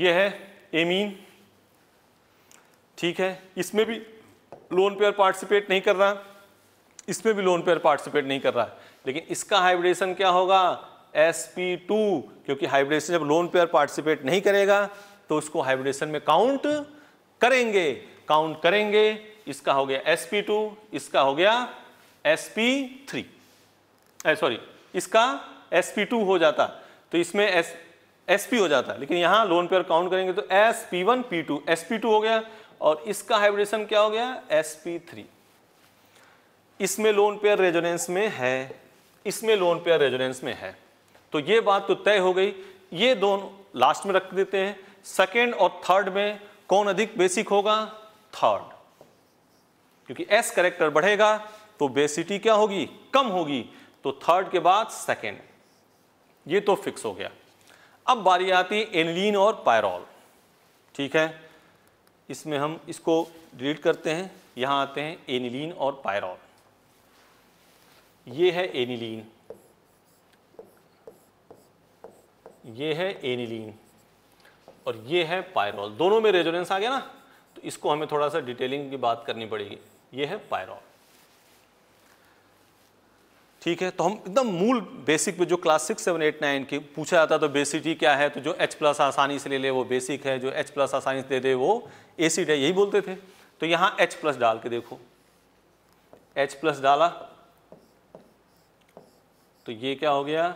ये है एमीन ठीक है इसमें भी लोन पेयर पार्टिसिपेट नहीं कर रहा इसमें भी लोन पेयर पार्टिसिपेट नहीं कर रहा है लेकिन इसका हाइब्रिडेशन क्या होगा sp2 क्योंकि हाइब्रिडेशन जब लोन पेयर पार्टिसिपेट नहीं करेगा तो उसको हाइब्रिडेशन में काउंट करेंगे काउंट करेंगे इसका हो गया sp2 इसका हो गया sp3 सॉरी इसका sp2 हो जाता तो इसमें एस एसपी हो जाता है लेकिन यहाँ लोन पेयर काउंट करेंगे तो S P one P two S P two हो गया और इसका हाइब्रिडेशन क्या हो गया एस पी थ्री इसमें लोन पेयर रेजोनेंस में है इसमें लोन पेयर रेजोनेंस में है तो ये बात तो तय हो गई ये दोनों लास्ट में रख देते हैं सेकेंड और थर्ड में कौन अधिक बेसिक होगा थर्ड क्योंकि एस करेक्टर बढ़ेगा तो बेसिटी क्या होगी कम होगी तो थर्ड के बाद सेकेंड ये तो फिक्स हो गया अब बारी आती है एनलिन और पायरॉल ठीक है इसमें हम इसको डिलीट करते हैं यहाँ आते हैं एनिलीन और पायरॉल ये है एनिलीन ये है एनिलीन और ये है पायरॉल दोनों में रेजोनेंस आ गया ना तो इसको हमें थोड़ा सा डिटेलिंग की बात करनी पड़ेगी ये है पायरॉल ठीक है तो हम एकदम मूल बेसिक पे जो class six seven eight nine की पूछा जाता है तो बेसिटी क्या है तो जो एच प्लस आसानी से ले ले वो बेसिक है जो एच प्लस आसानी से दे दे वो एसिड है यही बोलते थे तो यहाँ एच प्लस डाल के देखो एच प्लस डाला तो ये क्या हो गया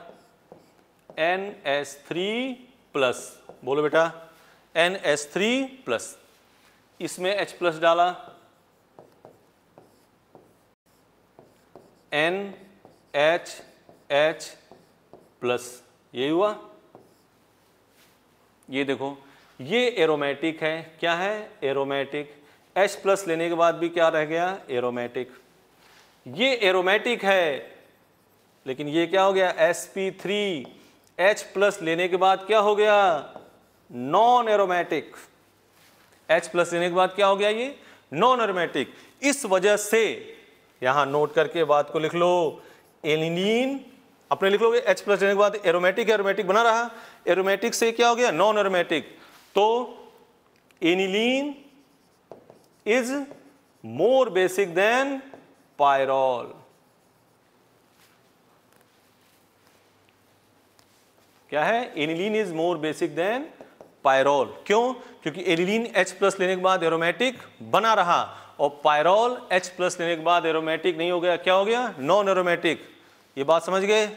एन एस थ्री प्लस बोलो बेटा एन एस थ्री प्लस इसमें एच प्लस डाला एन एच एच प्लस ये हुआ ये देखो ये एरोमेटिक है क्या है एरोमेटिक एच प्लस लेने के बाद भी क्या रह गया एरोमेटिक ये एरोमेटिक है लेकिन ये क्या हो गया S P three H plus लेने के बाद क्या हो गया नॉन एरोमेटिक एच प्लस लेने के बाद क्या हो गया ये नॉन एरोमेटिक इस वजह से यहां नोट करके बात को लिख लो एलिनिन अपने लिख लोगे H प्लस देने के बाद एरोमेटिक एरोमेटिक बना रहा एरोमेटिक से क्या हो गया नॉन एरोमेटिक तो aniline is more basic than pyrrole क्या है aniline is more basic than pyrrole क्यों क्योंकि एनिलीन H प्लस लेने के बाद एरोमेटिक बना रहा और पायरोल H प्लस लेने के बाद एरोमेटिक नहीं हो गया क्या हो गया नॉन एरोमेटिक ये बात समझ गए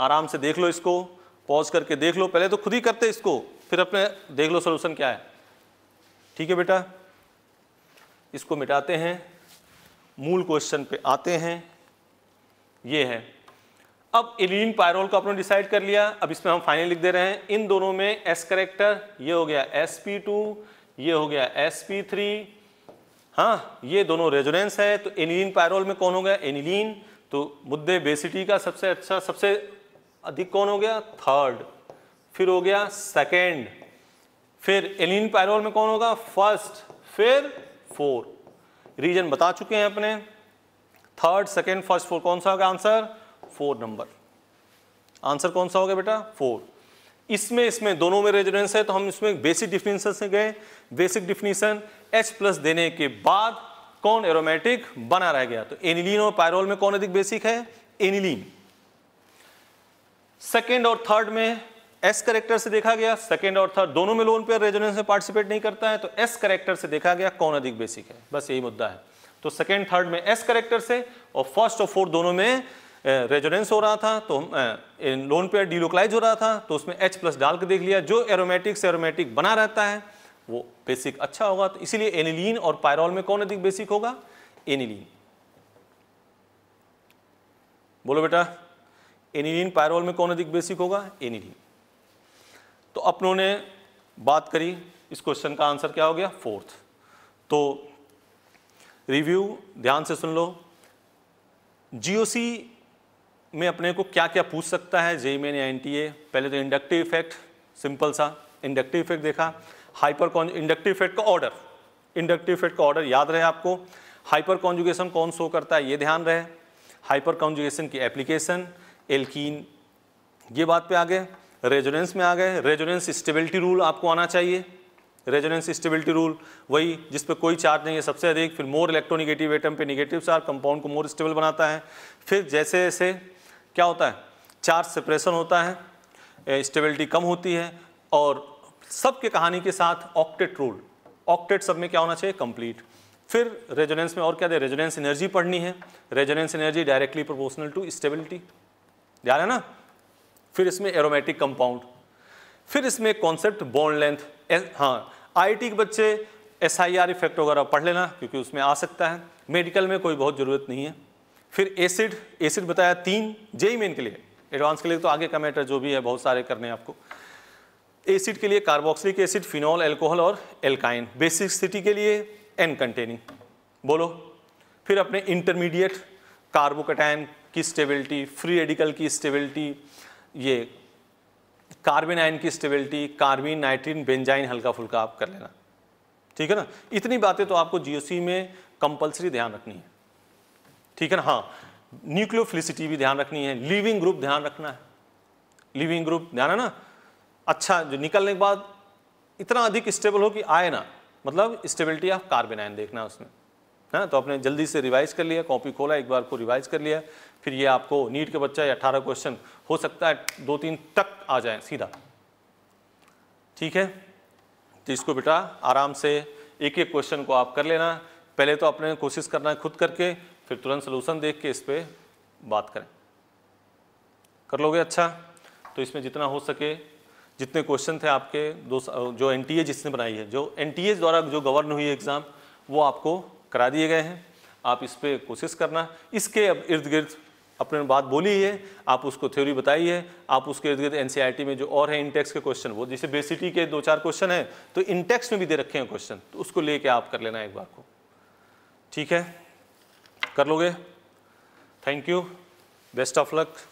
आराम से देख लो इसको पॉज करके देख लो पहले तो खुद ही करते इसको फिर अपने देख लो सोल्यूशन क्या है ठीक है बेटा इसको मिटाते हैं मूल क्वेश्चन पे आते हैं ये है अब इलीन पायरोल को आपने डिसाइड कर लिया अब इसमें हम फाइनल लिख दे रहे हैं इन दोनों में एस करेक्टर ये हो गया एस पी टू ये हो गया एस पी थ्री हाँ ये दोनों रेजोनेंस है तो एनिलीन पायरोल में कौन हो गया एनिलीन तो मुद्दे बेसिटी का सबसे अच्छा सबसे अधिक कौन हो गया थर्ड फिर हो गया सेकेंड फिर एलिन पैरोल में कौन होगा फर्स्ट फिर फोर रीजन बता चुके हैं अपने थर्ड सेकेंड फर्स्ट फोर कौन सा होगा आंसर फोर नंबर आंसर कौन सा होगा बेटा फोर इसमें इसमें दोनों में रेजिडेंस है तो हम इसमें बेसिक डिफिनीसन से गए बेसिक डिफिनीसन एच प्लस देने के बाद कौन एरोमेटिक बना रह गया तो एनिलीन और पायरोल में कौन अधिक बेसिक है एनिलीन सेकेंड और थर्ड में एस करेक्टर से देखा गया सेकेंड और थर्ड दोनों में लोन पेयर रेजोनेंस में पार्टिसिपेट नहीं करता है तो एस करेक्टर से देखा गया कौन अधिक बेसिक है बस यही मुद्दा है तो सेकेंड थर्ड में एस करेक्टर से और फर्स्ट और फोर्थ दोनों में रेजोनेंस हो रहा था तो लोन पेयर डिलोकलाइज हो रहा था तो उसमें एच प्लस डाल के देख लिया जो एरोमेटिक से एरोमेटिक बना रहता है वो बेसिक अच्छा होगा तो इसीलिए एनिलीन और पायरोल में कौन अधिक बेसिक होगा एनिलीन बोलो बेटा एनिलीन पायरोल में कौन अधिक बेसिक होगा एनिलीन तो अपनों ने बात करी इस क्वेश्चन का आंसर क्या हो गया फोर्थ तो रिव्यू ध्यान से सुन लो जीओसी में अपने को क्या क्या पूछ सकता है जेई मैन या एन पहले तो इंडक्टिव इफेक्ट सिंपल सा इंडक्टिव इफेक्ट देखा हाइपर इंडक्टिव फेट का ऑर्डर इंडक्टिव फेट का ऑर्डर याद रहे आपको हाइपर कॉन्जुगेशन कौन शो करता है ये ध्यान रहे हाइपर कॉन्जुगेशन की एप्लीकेशन एल्कीन ये बात पे आ गए रेजोनेंस में आ गए रेजोनेंस स्टेबिलिटी रूल आपको आना चाहिए रेजोनेंस स्टेबिलिटी रूल वही जिस पे कोई चार्ज नहीं है सबसे अधिक फिर मोर इलेक्ट्रोनिगेटिव एटम पे निगेटिव चार्ज कंपाउंड को मोर स्टेबल बनाता है फिर जैसे जैसे क्या होता है चार्ज सेपरेशन होता है स्टेबिलिटी eh, कम होती है और सबके कहानी के साथ ऑक्टेट रूल ऑक्टेट सब में क्या होना चाहिए कंप्लीट फिर रेजोनेंस में और क्या दे रेजोनेंस एनर्जी पढ़नी है resonance energy directly proportional to stability ध्यान है ना फिर इसमें एरोमेटिक कंपाउंड फिर इसमें कॉन्सेप्ट बॉन्ड लेंथ हाँ आई के बच्चे एस इफेक्ट वगैरह पढ़ लेना क्योंकि उसमें आ सकता है मेडिकल में कोई बहुत ज़रूरत नहीं है फिर एसिड एसिड बताया तीन जेई मेन के लिए एडवांस के लिए तो आगे का मैटर जो भी है बहुत सारे करने हैं आपको एसिड के लिए कार्बोक्सिलिक एसिड फिनॉल एल्कोहल और एल्काइन स्थिति के लिए एन कंटेनिंग बोलो फिर अपने इंटरमीडिएट कार्बोकटैन की स्टेबिलिटी फ्री रेडिकल की स्टेबिलिटी ये कार्बिन आयन की स्टेबिलिटी कार्बिन नाइट्रीन बेंजाइन हल्का फुल्का आप कर लेना ठीक है ना इतनी बातें तो आपको जीओसी में कंपलसरी ध्यान रखनी है ठीक है ना हाँ न्यूक्लियोफिलिसिटी भी ध्यान रखनी है लिविंग ग्रुप ध्यान रखना है लिविंग ग्रुप ध्यान है ना अच्छा जो निकलने के बाद इतना अधिक स्टेबल हो कि आए ना मतलब स्टेबिलिटी ऑफ कार्बन आयन देखना उसमें है हाँ, तो आपने जल्दी से रिवाइज कर लिया कॉपी खोला एक बार को रिवाइज कर लिया फिर ये आपको नीट के बच्चा या अठारह क्वेश्चन हो सकता है दो तीन तक आ जाए सीधा ठीक है तो इसको बेटा आराम से एक एक क्वेश्चन को आप कर लेना पहले तो आपने कोशिश करना है खुद करके फिर तुरंत सलूशन देख के इस पर बात करें कर लोगे अच्छा तो इसमें जितना हो सके जितने क्वेश्चन थे आपके दो जो एन जिसने बनाई है जो एन द्वारा जो गवर्न हुई एग्ज़ाम वो आपको करा दिए गए हैं आप इस पर कोशिश करना इसके अब इर्द गिर्द अपने बात बोली है आप उसको थ्योरी बताइए आप उसके इर्द गिर्द एन e में जो और है इंटेक्स के क्वेश्चन वो जैसे बेसिटी के दो चार क्वेश्चन हैं तो इंटेक्स में भी दे रखे हैं क्वेश्चन तो उसको लेके आप कर लेना एक बार को ठीक है कर लोगे thank you best of luck